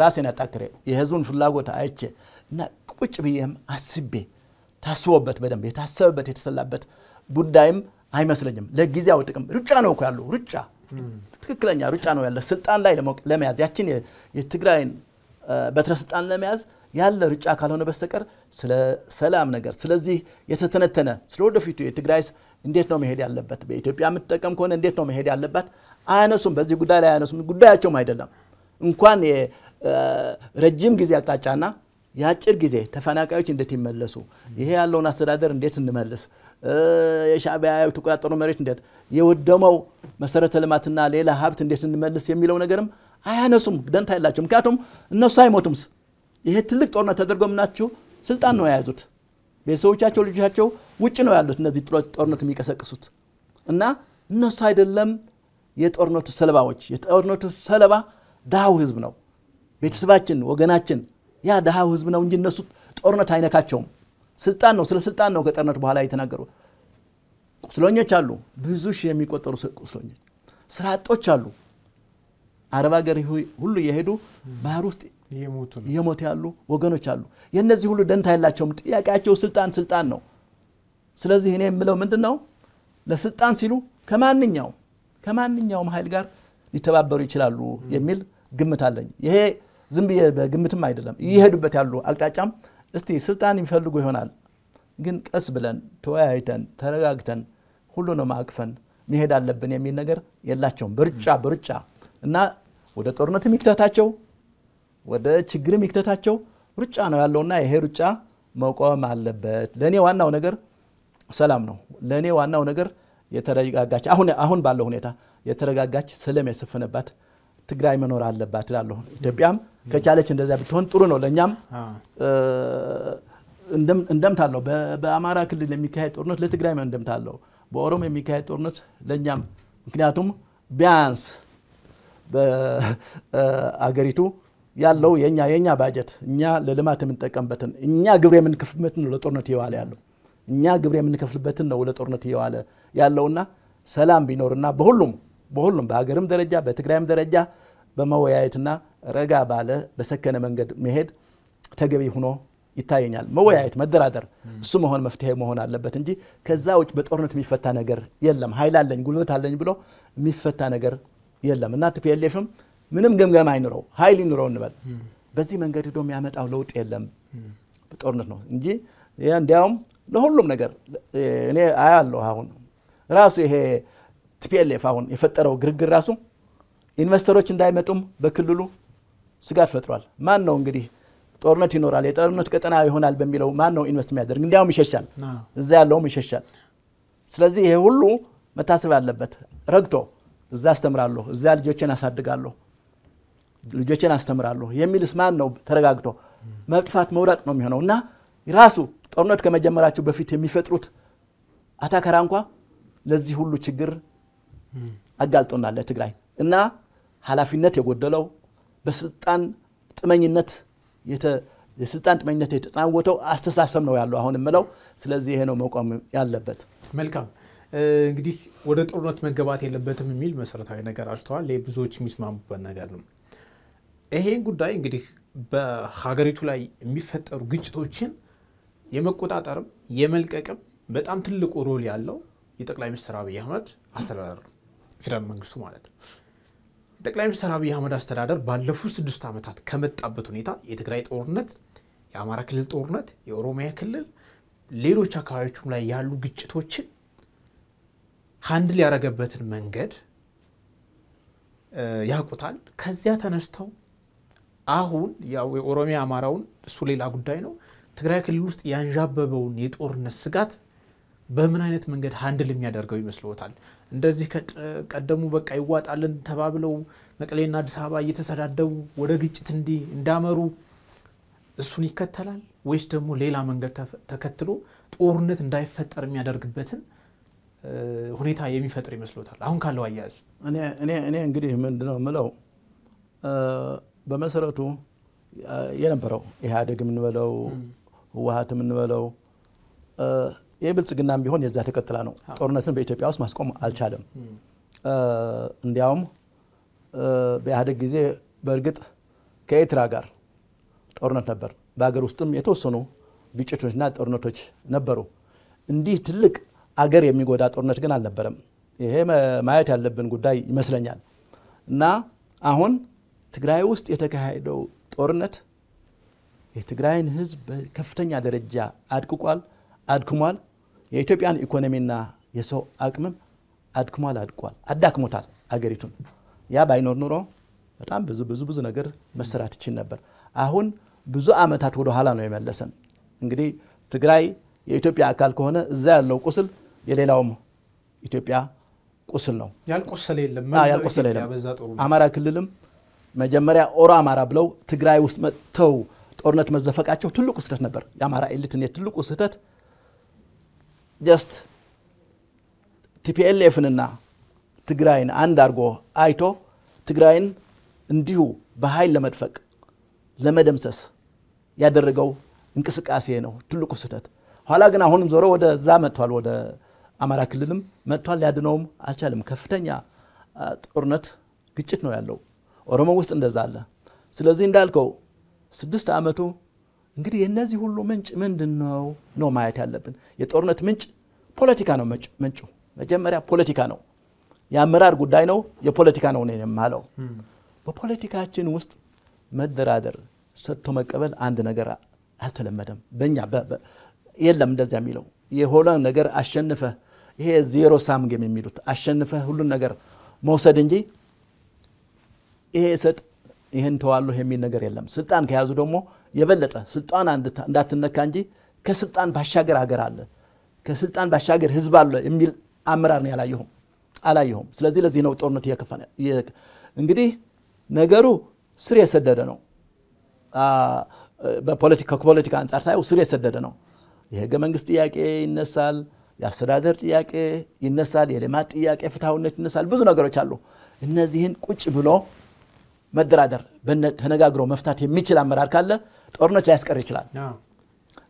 ራሴን አጣክሬ የህዝቡን ፍላጎት አይቼ እና ቁጭ ብዬም አስቤ ታስቦበት በደንብ የታሰበበት የተሰላበት ጉዳይም አይመስለኝም። ለጊዜያው ጥቅም ሩጫ ነው እኮ ያለው ሩጫ ትክክለኛ ሩጫ ነው ያለ ስልጣን ላይ ለመያዝ ያችን የትግራይን በትረ ስልጣን ለመያዝ ያለ ሩጫ ካልሆነ በስተቀር ስለ ሰላም ነገር ስለዚህ የተተነተነ ስለ ወደፊቱ የትግራይስ እንዴት ነው መሄድ ያለበት፣ በኢትዮጵያ የምትጠቀም ከሆነ እንዴት ነው መሄድ ያለባት አያነሱም። በዚህ ጉዳይ ላይ አያነሱም። ጉዳያቸውም አይደለም። እንኳን ረጅም ጊዜ አቅጣጫና የአጭር ጊዜ ተፈናቃዮች እንዴት ይመለሱ፣ ይሄ ያለውን አስተዳደር እንዴት እንመልስ፣ የሻዕቢያ የተቆጣጠሩ መሬት እንዴት፣ የወደመው መሰረተ ልማትና ሌላ ሀብት እንዴት እንመልስ የሚለው ነገርም አያነሱም፣ ደንታ የላቸው። ምክንያቱም እነሱ አይሞቱምስ። ይሄ ትልቅ ጦርነት ተደርጎ ምናችሁ ስልጣን ነው የያዙት። ቤተሰቦቻቸው፣ ልጆቻቸው ውጭ ነው ያሉት እነዚህ ጦርነት የሚቀሰቅሱት እና እነሱ አይደለም የጦርነቱ ሰለባዎች። የጦርነቱ ሰለባ ድሃው ህዝብ ነው፣ ቤተሰባችን፣ ወገናችን ያ ድሃው ህዝብ ነው እንጂ እነሱ ጦርነት አይነካቸውም። ስልጣን ነው፣ ስለ ስልጣን ነው ከጦርነት በኋላ የተናገሩ። ቁስለኞች አሉ፣ ብዙ ሺህ የሚቆጠሩ ቁስለኞች፣ ስራ አጦች አሉ። አረብ ሀገር ሁሉ የሄዱ ባህር ውስጥ እየሞቱ ያሉ ወገኖች አሉ። የእነዚህ ሁሉ ደንታ የላቸውም። ጥያቄያቸው ስልጣን ስልጣን ነው። ስለዚህ እኔ የምለው ምንድን ነው ለስልጣን ሲሉ ከማንኛውም ከማንኛውም ኃይል ጋር ሊተባበሩ ይችላሉ የሚል ግምት አለኝ። ይሄ ዝም ብዬ በግምትም አይደለም ይሄዱበት ያሉ አቅጣጫም እስቲ ስልጣን የሚፈልጉ ይሆናል። ግን ቀስ ብለን ተወያይተን ተረጋግተን ሁሉንም አቅፈን መሄድ አለብን የሚል ነገር የላቸውም። በሩጫ በሩጫ እና ወደ ጦርነትም ይክተታቸው ወደ ችግርም ይክተታቸው ሩጫ ነው ያለውና ይሄ ሩጫ መቆም አለበት። ለእኔ ዋናው ነገር ሰላም ነው። ለእኔ ዋናው ነገር የተረጋጋች አሁን ባለው ሁኔታ የተረጋጋች ሰላም የሰፈነባት ትግራይ መኖር አለባት እላለሁ። ኢትዮጵያም ከቻለች እንደዚያ ብትሆን ጥሩ ነው። ለእኛም እንደምታለው በአማራ ክልል የሚካሄድ ጦርነት ለትግራይ እንደምታለው፣ በኦሮሞ የሚካሄድ ጦርነት ለእኛም ምክንያቱም ቢያንስ በአገሪቱ ያለው የኛ የኛ ባጀት እኛ ለልማት የምንጠቀምበትን እኛ ግብር የምንከፍልበትን ነው ለጦርነት እየዋለ ያለው እኛ ግብር የምንከፍልበትን ነው ለጦርነት እየዋለ ያለውና ሰላም ቢኖርና በሁሉም በሁሉም በሀገርም ደረጃ በትግራይም ደረጃ በመወያየትና ረጋ ባለ በሰከነ መንገድ መሄድ ተገቢ ሆኖ ይታየኛል። መወያየት፣ መደራደር እሱ መሆን መፍትሄ መሆን አለበት እንጂ ከዛ ውጭ በጦርነት የሚፈታ ነገር የለም። ኃይል አለኝ ጉልበት አለኝ ብሎ የሚፈታ ነገር የለም እና ቲፒኤልኤፍም ምንም ገምገም አይኑረው ኃይል ይኑረው እንበል። በዚህ መንገድ ሄዶ የሚያመጣው ለውጥ የለም ጦርነት ነው እንጂ እንዲያውም ለሁሉም ነገር እኔ አያለሁ አሁን ራሱ ይሄ ቲፒኤልኤፍ አሁን የፈጠረው ግርግር ራሱ ኢንቨስተሮች እንዳይመጡም በክልሉ ስጋት ፈጥሯል። ማን ነው እንግዲህ ጦርነት ይኖራል፣ የጦርነት ቀጠና ይሆናል በሚለው ማን ነው ኢንቨስት የሚያደርግ? እንዲያውም ይሸሻል፣ እዛ ያለውም ይሸሻል። ስለዚህ ይሄ ሁሉ መታሰብ አለበት። ረግቶ እዛ አስተምራለሁ፣ እዛ ልጆችን አሳድጋለሁ፣ ልጆችን አስተምራለሁ የሚልስ ማን ነው? ተረጋግቶ መጥፋት መውደቅ ነው የሚሆነው እና ራሱ ጦርነት ከመጀመራቸው በፊት የሚፈጥሩት አታከራ እንኳ ለዚህ ሁሉ ችግር አጋልጦናል ለትግራይ እና ኃላፊነት የጎደለው በስልጣን ጥመኝነት የስልጣን ጥመኝነት የተጠናወተው አስተሳሰብ ነው ያለው አሁን የምለው። ስለዚህ ይሄ ነው መቆም ያለበት። መልካም እንግዲህ ወደ ጦርነት መገባት የለበትም የሚል መሰረታዊ ነገር አጭተዋል። ይህ ብዙዎች የሚስማሙበት ነገር ነው። ይሄን ጉዳይ እንግዲህ በሀገሪቱ ላይ የሚፈጠሩ ግጭቶችን የመቆጣጠርም የመልቀቅም በጣም ትልቁ ሮል ያለው የጠቅላይ ሚኒስትር አብይ አህመድ አስተዳደር ነው። ፌዴራል መንግስቱ ማለት ነው። የጠቅላይ ሚኒስትር አብይ አህመድ አስተዳደር ባለፉት ስድስት ዓመታት ከመጣበት ሁኔታ የትግራይ ጦርነት፣ የአማራ ክልል ጦርነት፣ የኦሮሚያ ክልል፣ ሌሎች አካባቢዎችም ላይ ያሉ ግጭቶችን ሀንድል ያደረገበትን መንገድ ያውቁታል። ከዚያ ተነስተው አሁን የኦሮሚያ አማራውን እሱ ሌላ ጉዳይ ነው። ትግራይ ክልል ውስጥ ያንዣበበውን የጦርነት ስጋት በምን አይነት መንገድ ሀንድል የሚያደርገው ይመስልዎታል? እንደዚህ ቀደሙ በቃ ይዋጣልን ተባብለው መቀሌና አዲስ አበባ እየተሰዳደቡ ወደ ግጭት እንዲ እንዳመሩ እሱን ይከተላል ወይስ ደግሞ ሌላ መንገድ ተከትሎ ጦርነት እንዳይፈጠር የሚያደርግበትን ሁኔታ የሚፈጥር ይመስሎታል? አሁን ካለው አያያዝ እኔ እንግዲህ ምንድነው ምለው በመሰረቱ የነበረው ኢህአዴግ የምንበለው ህወሀት የምንበለው ይህ ብልጽግናም ቢሆን የዛ ተከትላ ነው። ጦርነትን በኢትዮጵያ ውስጥ ማስቆም አልቻለም። እንዲያውም በኢህአዴግ ጊዜ በእርግጥ ከኤርትራ ጋር ጦርነት ነበር። በሀገር ውስጥም የተወሰኑ ግጭቶችና ጦርነቶች ነበሩ። እንዲህ ትልቅ አገር የሚጎዳ ጦርነት ግን አልነበረም። ይሄ ማየት ያለብን ጉዳይ ይመስለኛል። እና አሁን ትግራይ ውስጥ የተካሄደው ጦርነት የትግራይን ህዝብ በከፍተኛ ደረጃ አድቅቋል፣ አድክሟል። የኢትዮጵያን ኢኮኖሚና የሰው አቅምም አድክሟል፣ አድቋል፣ አዳክሞታል አገሪቱን። ያ ባይኖር ኑሮ በጣም ብዙ ብዙ ብዙ ነገር መሰራት ይችል ነበር። አሁን ብዙ አመታት ወደ ኋላ ነው የመለሰን። እንግዲህ ትግራይ የኢትዮጵያ አካል ከሆነ እዛ ያለው ቁስል የሌላውም ኢትዮጵያ ቁስል ነው። ያልቆሰለ የለም፣ አማራ ክልልም መጀመሪያ ኦሮ አማራ ብለው ትግራይ ውስጥ መጥተው ጦርነት መዘፈቃቸው ትልቁ ስህተት ነበር። የአማራ ኤሊት የትልቁ ስህተት ጀስት ቲፒኤልኤፍንና ትግራይን አንድ አድርጎ አይቶ ትግራይን እንዲሁ በኃይል ለመድፈቅ ለመደምሰስ ያደረገው እንቅስቃሴ ነው ትልቁ ስህተት። ኋላ ግን አሁንም ዞሮ ወደዛ መጥቷል፣ ወደ አማራ ክልልም መጥቷል። ሊያድነውም አልቻለም። ከፍተኛ ጦርነት፣ ግጭት ነው ያለው። ኦሮሞ ውስጥ እንደዛ አለ። ስለዚህ እንዳልከው ስድስት ዓመቱ እንግዲህ የእነዚህ ሁሉ ምንጭ ምንድን ነው ነው ማየት ያለብን። የጦርነት ምንጭ ፖለቲካ ነው። ምንጩ መጀመሪያ ፖለቲካ ነው። የአመራር ጉዳይ ነው። የፖለቲካ ነው የማለው በፖለቲካችን ውስጥ መደራደር፣ ሰጥቶ መቀበል አንድ ነገር አልተለመደም። በእኛ የለም እንደዚያ የሚለው የሆነ ነገር አሸንፈህ ይሄ ዜሮ ሳም ጌም የሚሉት አሸንፈህ ሁሉን ነገር መውሰድ እንጂ ይሄ ሰጥ ይህን ተዋለሁ የሚል ነገር የለም። ስልጣን ከያዙ ደግሞ የበለጠ ስልጣን እንዳትነካ እንጂ ከስልጣን ባሻገር ሀገር አለ፣ ከስልጣን ባሻገር ህዝብ አለ የሚል አመራር ነው ያላየሁም አላየሁም። ስለዚህ ለዚህ ነው ጦርነት እየከፋ እንግዲህ ነገሩ ስር የሰደደ ነው። ከፖለቲካ አንጻር ሳየው ስር የሰደደ ነው። የህገ መንግስት ጥያቄ ይነሳል፣ የአስተዳደር ጥያቄ ይነሳል፣ የልማት ጥያቄ ፍትሐዊነት ይነሳል። ብዙ ነገሮች አሉ። እነዚህን ቁጭ ብሎ መደራደር ተነጋግሮ መፍታት የሚችል አመራር ካለ ጦርነት ሊያስቀር ይችላል።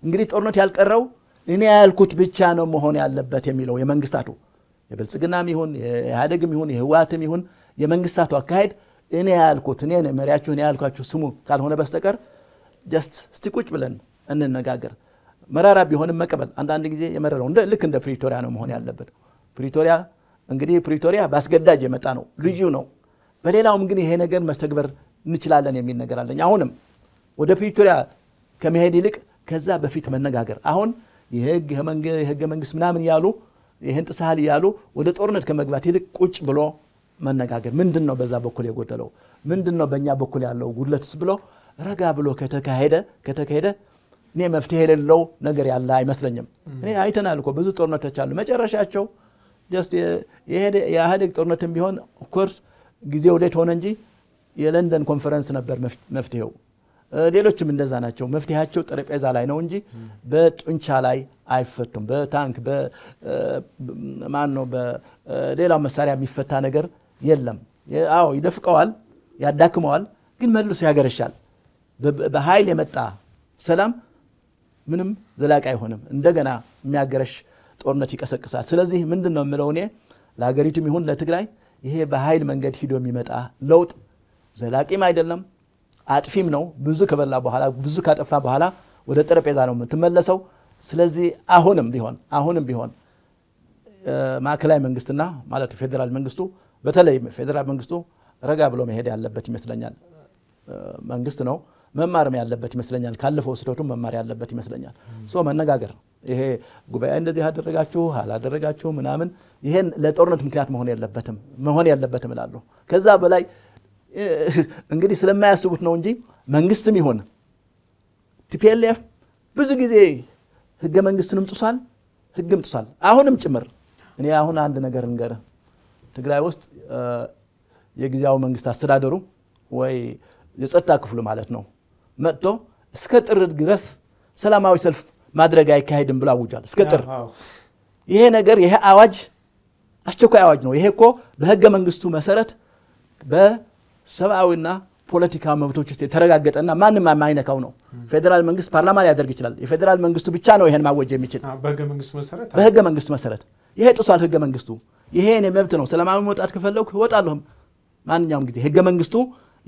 እንግዲህ ጦርነት ያልቀረው እኔ ያልኩት ብቻ ነው መሆን ያለበት የሚለው የመንግስታቱ የብልጽግናም ይሁን የኢህአደግም ይሁን የህወሓትም ይሁን የመንግስታቱ አካሄድ እኔ ያልኩት እኔ መሪያችሁ እኔ ያልኳችሁ ስሙ ካልሆነ በስተቀር ጀስት እስቲ ቁጭ ብለን እንነጋገር። መራራ ቢሆንም መቀበል አንዳንድ ጊዜ የመረረው እንደ ልክ እንደ ፕሪቶሪያ ነው መሆን ያለበት። ፕሪቶሪያ እንግዲህ ፕሪቶሪያ በአስገዳጅ የመጣ ነው፣ ልዩ ነው። በሌላውም ግን ይሄ ነገር መስተግበር እንችላለን የሚል ነገር አለኝ አሁንም ወደ ፕሪቶሪያ ከመሄድ ይልቅ ከዛ በፊት መነጋገር አሁን የህገ መንግስት ምናምን ያሉ ይህን ጥሰሃል እያሉ ወደ ጦርነት ከመግባት ይልቅ ቁጭ ብሎ መነጋገር ምንድን ነው በዛ በኩል የጎደለው ምንድን ነው በእኛ በኩል ያለው ጉድለትስ ብሎ ረጋ ብሎ ከተካሄደ ከተካሄደ እኔ መፍትሄ የሌለው ነገር ያለ አይመስለኝም እኔ አይተናል እኮ ብዙ ጦርነቶች አሉ መጨረሻቸው ጀስት የኢህአዴግ ጦርነትም ቢሆን ኮርስ ጊዜው ሌት ሆነ እንጂ የለንደን ኮንፈረንስ ነበር መፍትሄው ሌሎችም እንደዛ ናቸው። መፍትሄያቸው ጠረጴዛ ላይ ነው እንጂ በጡንቻ ላይ አይፈቱም። በታንክ ማን ነው በሌላው መሳሪያ የሚፈታ ነገር የለም። አዎ ይደፍቀዋል፣ ያዳክመዋል፣ ግን መልሶ ያገረሻል። በኃይል የመጣ ሰላም ምንም ዘላቂ አይሆንም። እንደገና የሚያገረሽ ጦርነት ይቀሰቅሳል። ስለዚህ ምንድን ነው የምለው እኔ ለሀገሪቱም ይሁን ለትግራይ ይሄ በኃይል መንገድ ሂዶ የሚመጣ ለውጥ ዘላቂም አይደለም አጥፊም ነው። ብዙ ከበላ በኋላ ብዙ ካጠፋ በኋላ ወደ ጠረጴዛ ነው የምትመለሰው። ስለዚህ አሁንም ቢሆን አሁንም ቢሆን ማዕከላዊ መንግስትና ማለት ፌዴራል መንግስቱ በተለይ ፌዴራል መንግስቱ ረጋ ብሎ መሄድ ያለበት ይመስለኛል። መንግስት ነው መማርም ያለበት ይመስለኛል። ካለፈው ስህተቱ መማር ያለበት ይመስለኛል። ሶ መነጋገር ይሄ ጉባኤ እንደዚህ አደረጋችሁ አላደረጋችሁ ምናምን ይሄን ለጦርነት ምክንያት መሆን የለበትም መሆን ያለበትም እላለሁ። ከዛ በላይ እንግዲህ ስለማያስቡት ነው እንጂ መንግስትም ይሆን ቲፒኤልኤፍ ብዙ ጊዜ ህገ መንግስትንም ጥሷል፣ ህግም ጥሷል፣ አሁንም ጭምር። እኔ አሁን አንድ ነገር እንገር ትግራይ ውስጥ የጊዜያዊ መንግስት አስተዳደሩ ወይ የጸጥታ ክፍሉ ማለት ነው መጥቶ እስከ ጥር ድረስ ሰላማዊ ሰልፍ ማድረግ አይካሄድም ብሎ አውጇል። እስከ ጥር ይሄ ነገር ይሄ አዋጅ አስቸኳይ አዋጅ ነው። ይሄ እኮ በህገ መንግስቱ መሰረት ሰብአዊና ፖለቲካ መብቶች ውስጥ የተረጋገጠና ማንም የማይነካው ነው። ፌዴራል መንግስት ፓርላማ ሊያደርግ ይችላል። የፌዴራል መንግስቱ ብቻ ነው ይሄን ማወጅ የሚችል በህገ መንግስቱ መሰረት። ይሄ ጥሷል ህገ መንግስቱ። ይሄ እኔ መብት ነው። ሰላማዊ መውጣት ከፈለኩ እወጣለሁም ማንኛውም ጊዜ። ህገ መንግስቱ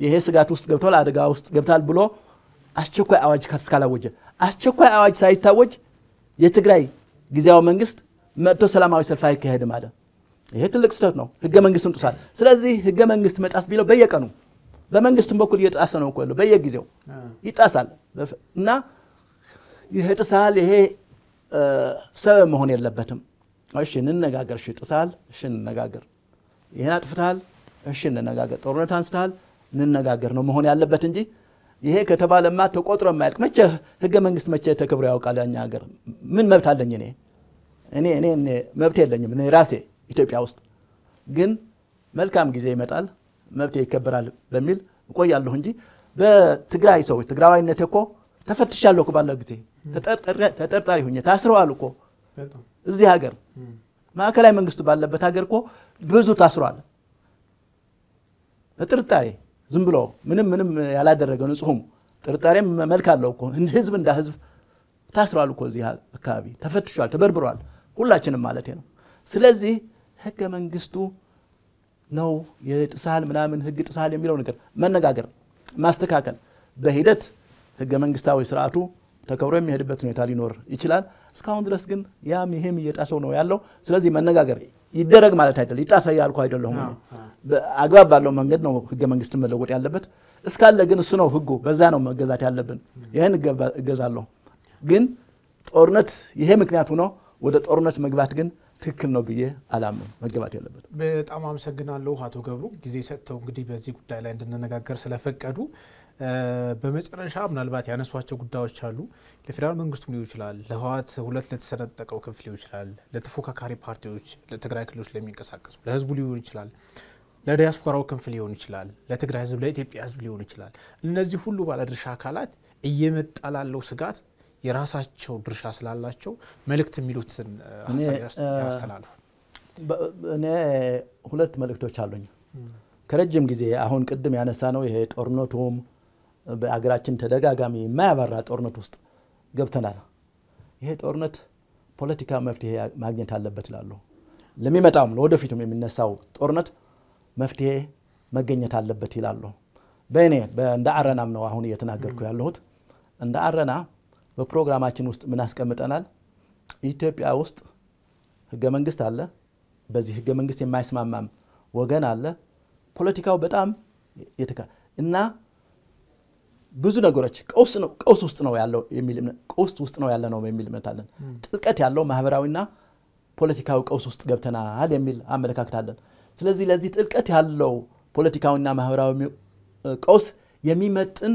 ይሄ ስጋት ውስጥ ገብቷል፣ አደጋ ውስጥ ገብታል ብሎ አስቸኳይ አዋጅ እስካላወጀ አስቸኳይ አዋጅ ሳይታወጅ የትግራይ ጊዜያዊ መንግስት መጥቶ ሰላማዊ ሰልፍ አይካሄድም አለ። ይሄ ትልቅ ስህተት ነው። ህገ መንግስትን ጥሷል። ስለዚህ ህገ መንግስት መጣስ ቢለው በየቀኑ በመንግስትም በኩል እየጣሰ ነው እኮ በየጊዜው ይጣሳል እና ይሄ ጥሳል ይሄ ሰበብ መሆን የለበትም። እሺ እንነጋገር፣ እሺ ጥሳል፣ እሺ እንነጋገር፣ ይሄን አጥፍታል፣ እሺ እንነጋገር፣ ጦርነት አንስታል፣ እንነጋገር ነው መሆን ያለበት እንጂ ይሄ ከተባለማ ተቆጥሮ የማያልቅ መቼ ህገ መንግስት መቼ ተከብሮ ያውቃል? ያኛ ሀገር ምን መብት አለኝ እኔ እኔ እኔ መብት የለኝም እኔ ራሴ ኢትዮጵያ ውስጥ ግን መልካም ጊዜ ይመጣል፣ መብቴ ይከበራል በሚል እቆያለሁ እንጂ በትግራይ ሰዎች ትግራዋይነት እኮ ተፈትሻለሁ እኮ ባለው ጊዜ ተጠርጣሪ ሁኜ ታስረዋል እኮ እዚህ ሀገር ማዕከላዊ መንግስቱ ባለበት ሀገር እኮ ብዙ ታስሯል። በጥርጣሬ ዝም ብሎ ምንም ምንም ያላደረገ ንጹሁም ጥርጣሬም መልክ አለው እኮ ህዝብ እንዳ ህዝብ ታስሯል እኮ እዚህ አካባቢ ተፈትሿል፣ ተበርብሯል። ሁላችንም ማለት ነው። ስለዚህ ህገ መንግስቱ ነው የጥሳል ምናምን ህግ ጥሳል የሚለው ነገር መነጋገር፣ ማስተካከል በሂደት ህገ መንግስታዊ ስርዓቱ ተከብሮ የሚሄድበት ሁኔታ ሊኖር ይችላል። እስካሁን ድረስ ግን ያም ይሄም እየጣሰው ነው ያለው። ስለዚህ መነጋገር ይደረግ ማለት አይደለም፣ ይጣሰ ያልኩ አይደለሁም። አግባብ ባለው መንገድ ነው ህገ መንግስት መለወጥ ያለበት። እስካለ ግን እሱ ነው ህጉ፣ በዛ ነው መገዛት ያለብን። ይህን እገዛለሁ። ግን ጦርነት ይሄ ምክንያቱ ነው። ወደ ጦርነት መግባት ግን ትክክል ነው ብዬ አላምንም። መገባት ያለበት። በጣም አመሰግናለሁ አቶ ገብሩ ጊዜ ሰጥተው እንግዲህ በዚህ ጉዳይ ላይ እንድንነጋገር ስለፈቀዱ። በመጨረሻ ምናልባት ያነሷቸው ጉዳዮች አሉ። ለፌዴራል መንግስቱም ሊሆን ይችላል፣ ለህወሓት ሁለት ለተሰነጠቀው ክፍል ሊሆን ይችላል፣ ለተፎካካሪ ፓርቲዎች፣ ለትግራይ ክልሎች ለሚንቀሳቀሱ ለህዝቡ ሊሆን ይችላል፣ ለዲያስፖራው ክንፍ ሊሆን ይችላል፣ ለትግራይ ህዝብ፣ ለኢትዮጵያ ህዝብ ሊሆን ይችላል። እነዚህ ሁሉ ባለድርሻ አካላት እየመጣ ላለው ስጋት የራሳቸው ድርሻ ስላላቸው መልእክት የሚሉትን ያስተላልፉ። እኔ ሁለት መልእክቶች አሉኝ። ከረጅም ጊዜ አሁን ቅድም ያነሳ ነው ይሄ ጦርነቱም በአገራችን ተደጋጋሚ የማያበራ ጦርነት ውስጥ ገብተናል። ይሄ ጦርነት ፖለቲካ መፍትሄ ማግኘት አለበት ይላሉ። ለሚመጣውም ለወደፊቱም የሚነሳው ጦርነት መፍትሄ መገኘት አለበት ይላሉ። በእኔ እንደ አረናም ነው አሁን እየተናገርኩ ያለሁት እንደ አረና በፕሮግራማችን ውስጥ ምን አስቀምጠናል? ኢትዮጵያ ውስጥ ህገ መንግስት አለ። በዚህ ህገ መንግስት የማይስማማም ወገን አለ። ፖለቲካው በጣም የተካ እና ብዙ ነገሮች ቀውስ ውስጥ ነው ያለው የሚል ቀውስ ውስጥ ነው ያለ ነው የሚል እምነት አለን። ጥልቀት ያለው ማህበራዊና ፖለቲካዊ ቀውስ ውስጥ ገብተናል የሚል አመለካከት አለን። ስለዚህ ለዚህ ጥልቀት ያለው ፖለቲካዊና ማህበራዊ ቀውስ የሚመጥን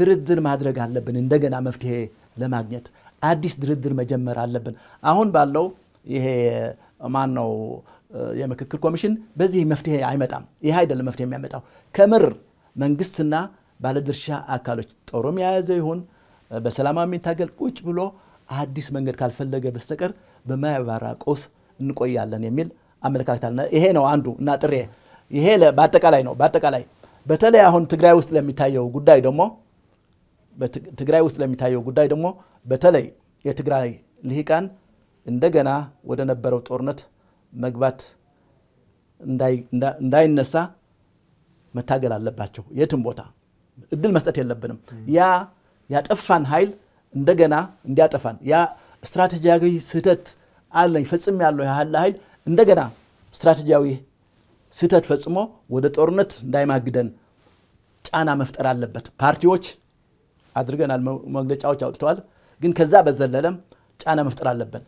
ድርድር ማድረግ አለብን። እንደገና መፍትሄ ለማግኘት አዲስ ድርድር መጀመር አለብን። አሁን ባለው ይሄ ማን ነው የምክክር ኮሚሽን በዚህ መፍትሄ አይመጣም። ይህ አይደለም መፍትሄ የሚያመጣው። ከምር መንግስትና ባለድርሻ አካሎች ጦርም የያዘ ይሁን በሰላማዊ የሚታገል ቁጭ ብሎ አዲስ መንገድ ካልፈለገ በስተቀር በማያባራ ቀውስ እንቆያለን የሚል አመለካከታል። ይሄ ነው አንዱ እና ጥሬ ይሄ በአጠቃላይ ነው። በአጠቃላይ በተለይ አሁን ትግራይ ውስጥ ለሚታየው ጉዳይ ደግሞ በትግራይ ውስጥ ለሚታየው ጉዳይ ደግሞ በተለይ የትግራይ ልሂቃን እንደገና ወደ ነበረው ጦርነት መግባት እንዳይነሳ መታገል አለባቸው። የትም ቦታ እድል መስጠት የለብንም። ያ ያጠፋን ኃይል እንደገና እንዲያጠፋን ያ ስትራቴጂያዊ ስህተት አለኝ ፈጽም ያለው ያህል ኃይል እንደገና ስትራቴጂያዊ ስህተት ፈጽሞ ወደ ጦርነት እንዳይማግደን ጫና መፍጠር አለበት ፓርቲዎች አድርገናል፣ መግለጫዎች አውጥተዋል። ግን ከዛ በዘለለም ጫና መፍጠር አለብን።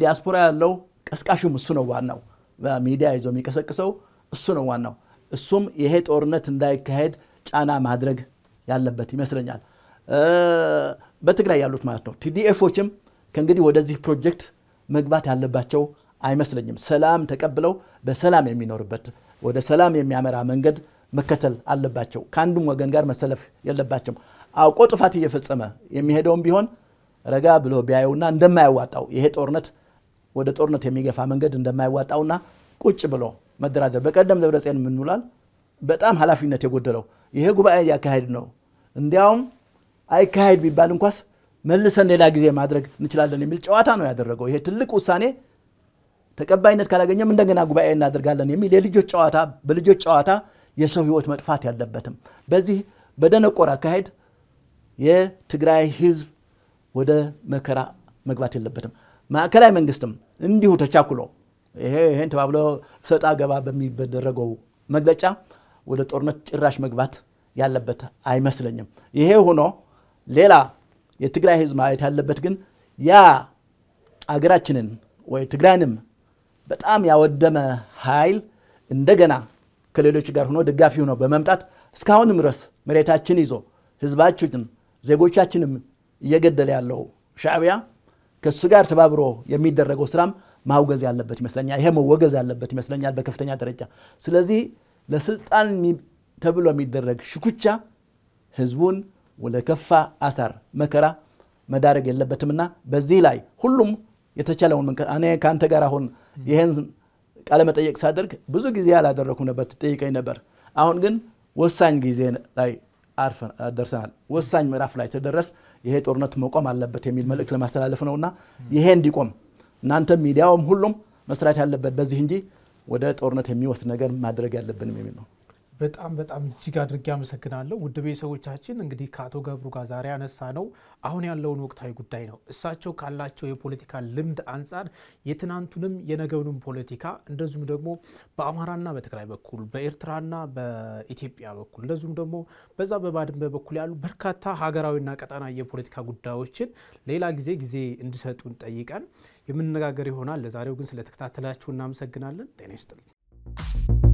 ዲያስፖራ ያለው ቀስቃሹም እሱ ነው ዋናው፣ ሚዲያ ይዞ የሚቀሰቅሰው እሱ ነው ዋናው። እሱም ይሄ ጦርነት እንዳይካሄድ ጫና ማድረግ ያለበት ይመስለኛል። በትግራይ ያሉት ማለት ነው ቲዲኤፎችም ከእንግዲህ ወደዚህ ፕሮጀክት መግባት ያለባቸው አይመስለኝም። ሰላም ተቀብለው በሰላም የሚኖርበት ወደ ሰላም የሚያመራ መንገድ መከተል አለባቸው። ከአንዱም ወገን ጋር መሰለፍ የለባቸውም። አውቆ ጥፋት እየፈጸመ የሚሄደውም ቢሆን ረጋ ብሎ ቢያየውና እንደማያዋጣው ይሄ ጦርነት ወደ ጦርነት የሚገፋ መንገድ እንደማያዋጣውና ቁጭ ብሎ መደራደር። በቀደም ደብረጽዮን ምንውላል በጣም ኃላፊነት የጎደለው ይሄ ጉባኤ ያካሄድ ነው። እንዲያውም አይካሄድ ቢባል እንኳስ መልሰን ሌላ ጊዜ ማድረግ እንችላለን የሚል ጨዋታ ነው ያደረገው። ይሄ ትልቅ ውሳኔ ተቀባይነት ካላገኘም እንደገና ጉባኤ እናደርጋለን የሚል የልጆች ጨዋታ፣ በልጆች ጨዋታ የሰው ህይወት መጥፋት ያለበትም በዚህ በደነቆር አካሄድ የትግራይ ህዝብ ወደ መከራ መግባት የለበትም። ማዕከላዊ መንግስትም እንዲሁ ተቻኩሎ ይሄ ይሄን ተባብሎ ሰጣ ገባ በሚደረገው መግለጫ ወደ ጦርነት ጭራሽ መግባት ያለበት አይመስለኝም። ይሄ ሆኖ ሌላ የትግራይ ህዝብ ማየት ያለበት ግን ያ አገራችንን ወይ ትግራይንም በጣም ያወደመ ኃይል እንደገና ከሌሎች ጋር ሆኖ ደጋፊ ሆኖ በመምጣት እስካሁንም ድረስ መሬታችን ይዞ ህዝባችንን ዜጎቻችንም እየገደለ ያለው ሻዕቢያ ከእሱ ጋር ተባብሮ የሚደረገው ስራም ማውገዝ ያለበት ይመስለኛል። ይሄ መወገዝ ያለበት ይመስለኛል በከፍተኛ ደረጃ። ስለዚህ ለስልጣን ተብሎ የሚደረግ ሽኩቻ ህዝቡን ወደ ከፋ አሳር መከራ መዳረግ የለበትምና በዚህ ላይ ሁሉም የተቻለውን እኔ ከአንተ ጋር አሁን ይህን ቃለመጠየቅ ሳደርግ ብዙ ጊዜ ያላደረግኩ ነበር፣ ትጠይቀኝ ነበር። አሁን ግን ወሳኝ ጊዜ ላይ ደርሰናል። ወሳኝ ምዕራፍ ላይ ተደረስ ይሄ ጦርነት መቆም አለበት የሚል መልእክት ለማስተላለፍ ነውና ይሄ እንዲቆም እናንተም ሚዲያውም ሁሉም መስራት ያለበት በዚህ እንጂ ወደ ጦርነት የሚወስድ ነገር ማድረግ ያለብንም የሚል ነው። በጣም በጣም እጅግ አድርጌ አመሰግናለሁ። ውድ ቤተሰቦቻችን እንግዲህ ከአቶ ገብሩ ጋር ዛሬ ያነሳ ነው አሁን ያለውን ወቅታዊ ጉዳይ ነው። እሳቸው ካላቸው የፖለቲካ ልምድ አንጻር የትናንቱንም የነገውንም ፖለቲካ እንደዚሁም ደግሞ በአማራና በትግራይ በኩል በኤርትራና በኢትዮጵያ በኩል እንደዚሁም ደግሞ በዛ በባድመ በኩል ያሉ በርካታ ሀገራዊና ቀጠና የፖለቲካ ጉዳዮችን ሌላ ጊዜ ጊዜ እንዲሰጡን ጠይቀን የምንነጋገር ይሆናል። ለዛሬው ግን ስለተከታተላችሁ እናመሰግናለን። ጤና ይስጥልኝ።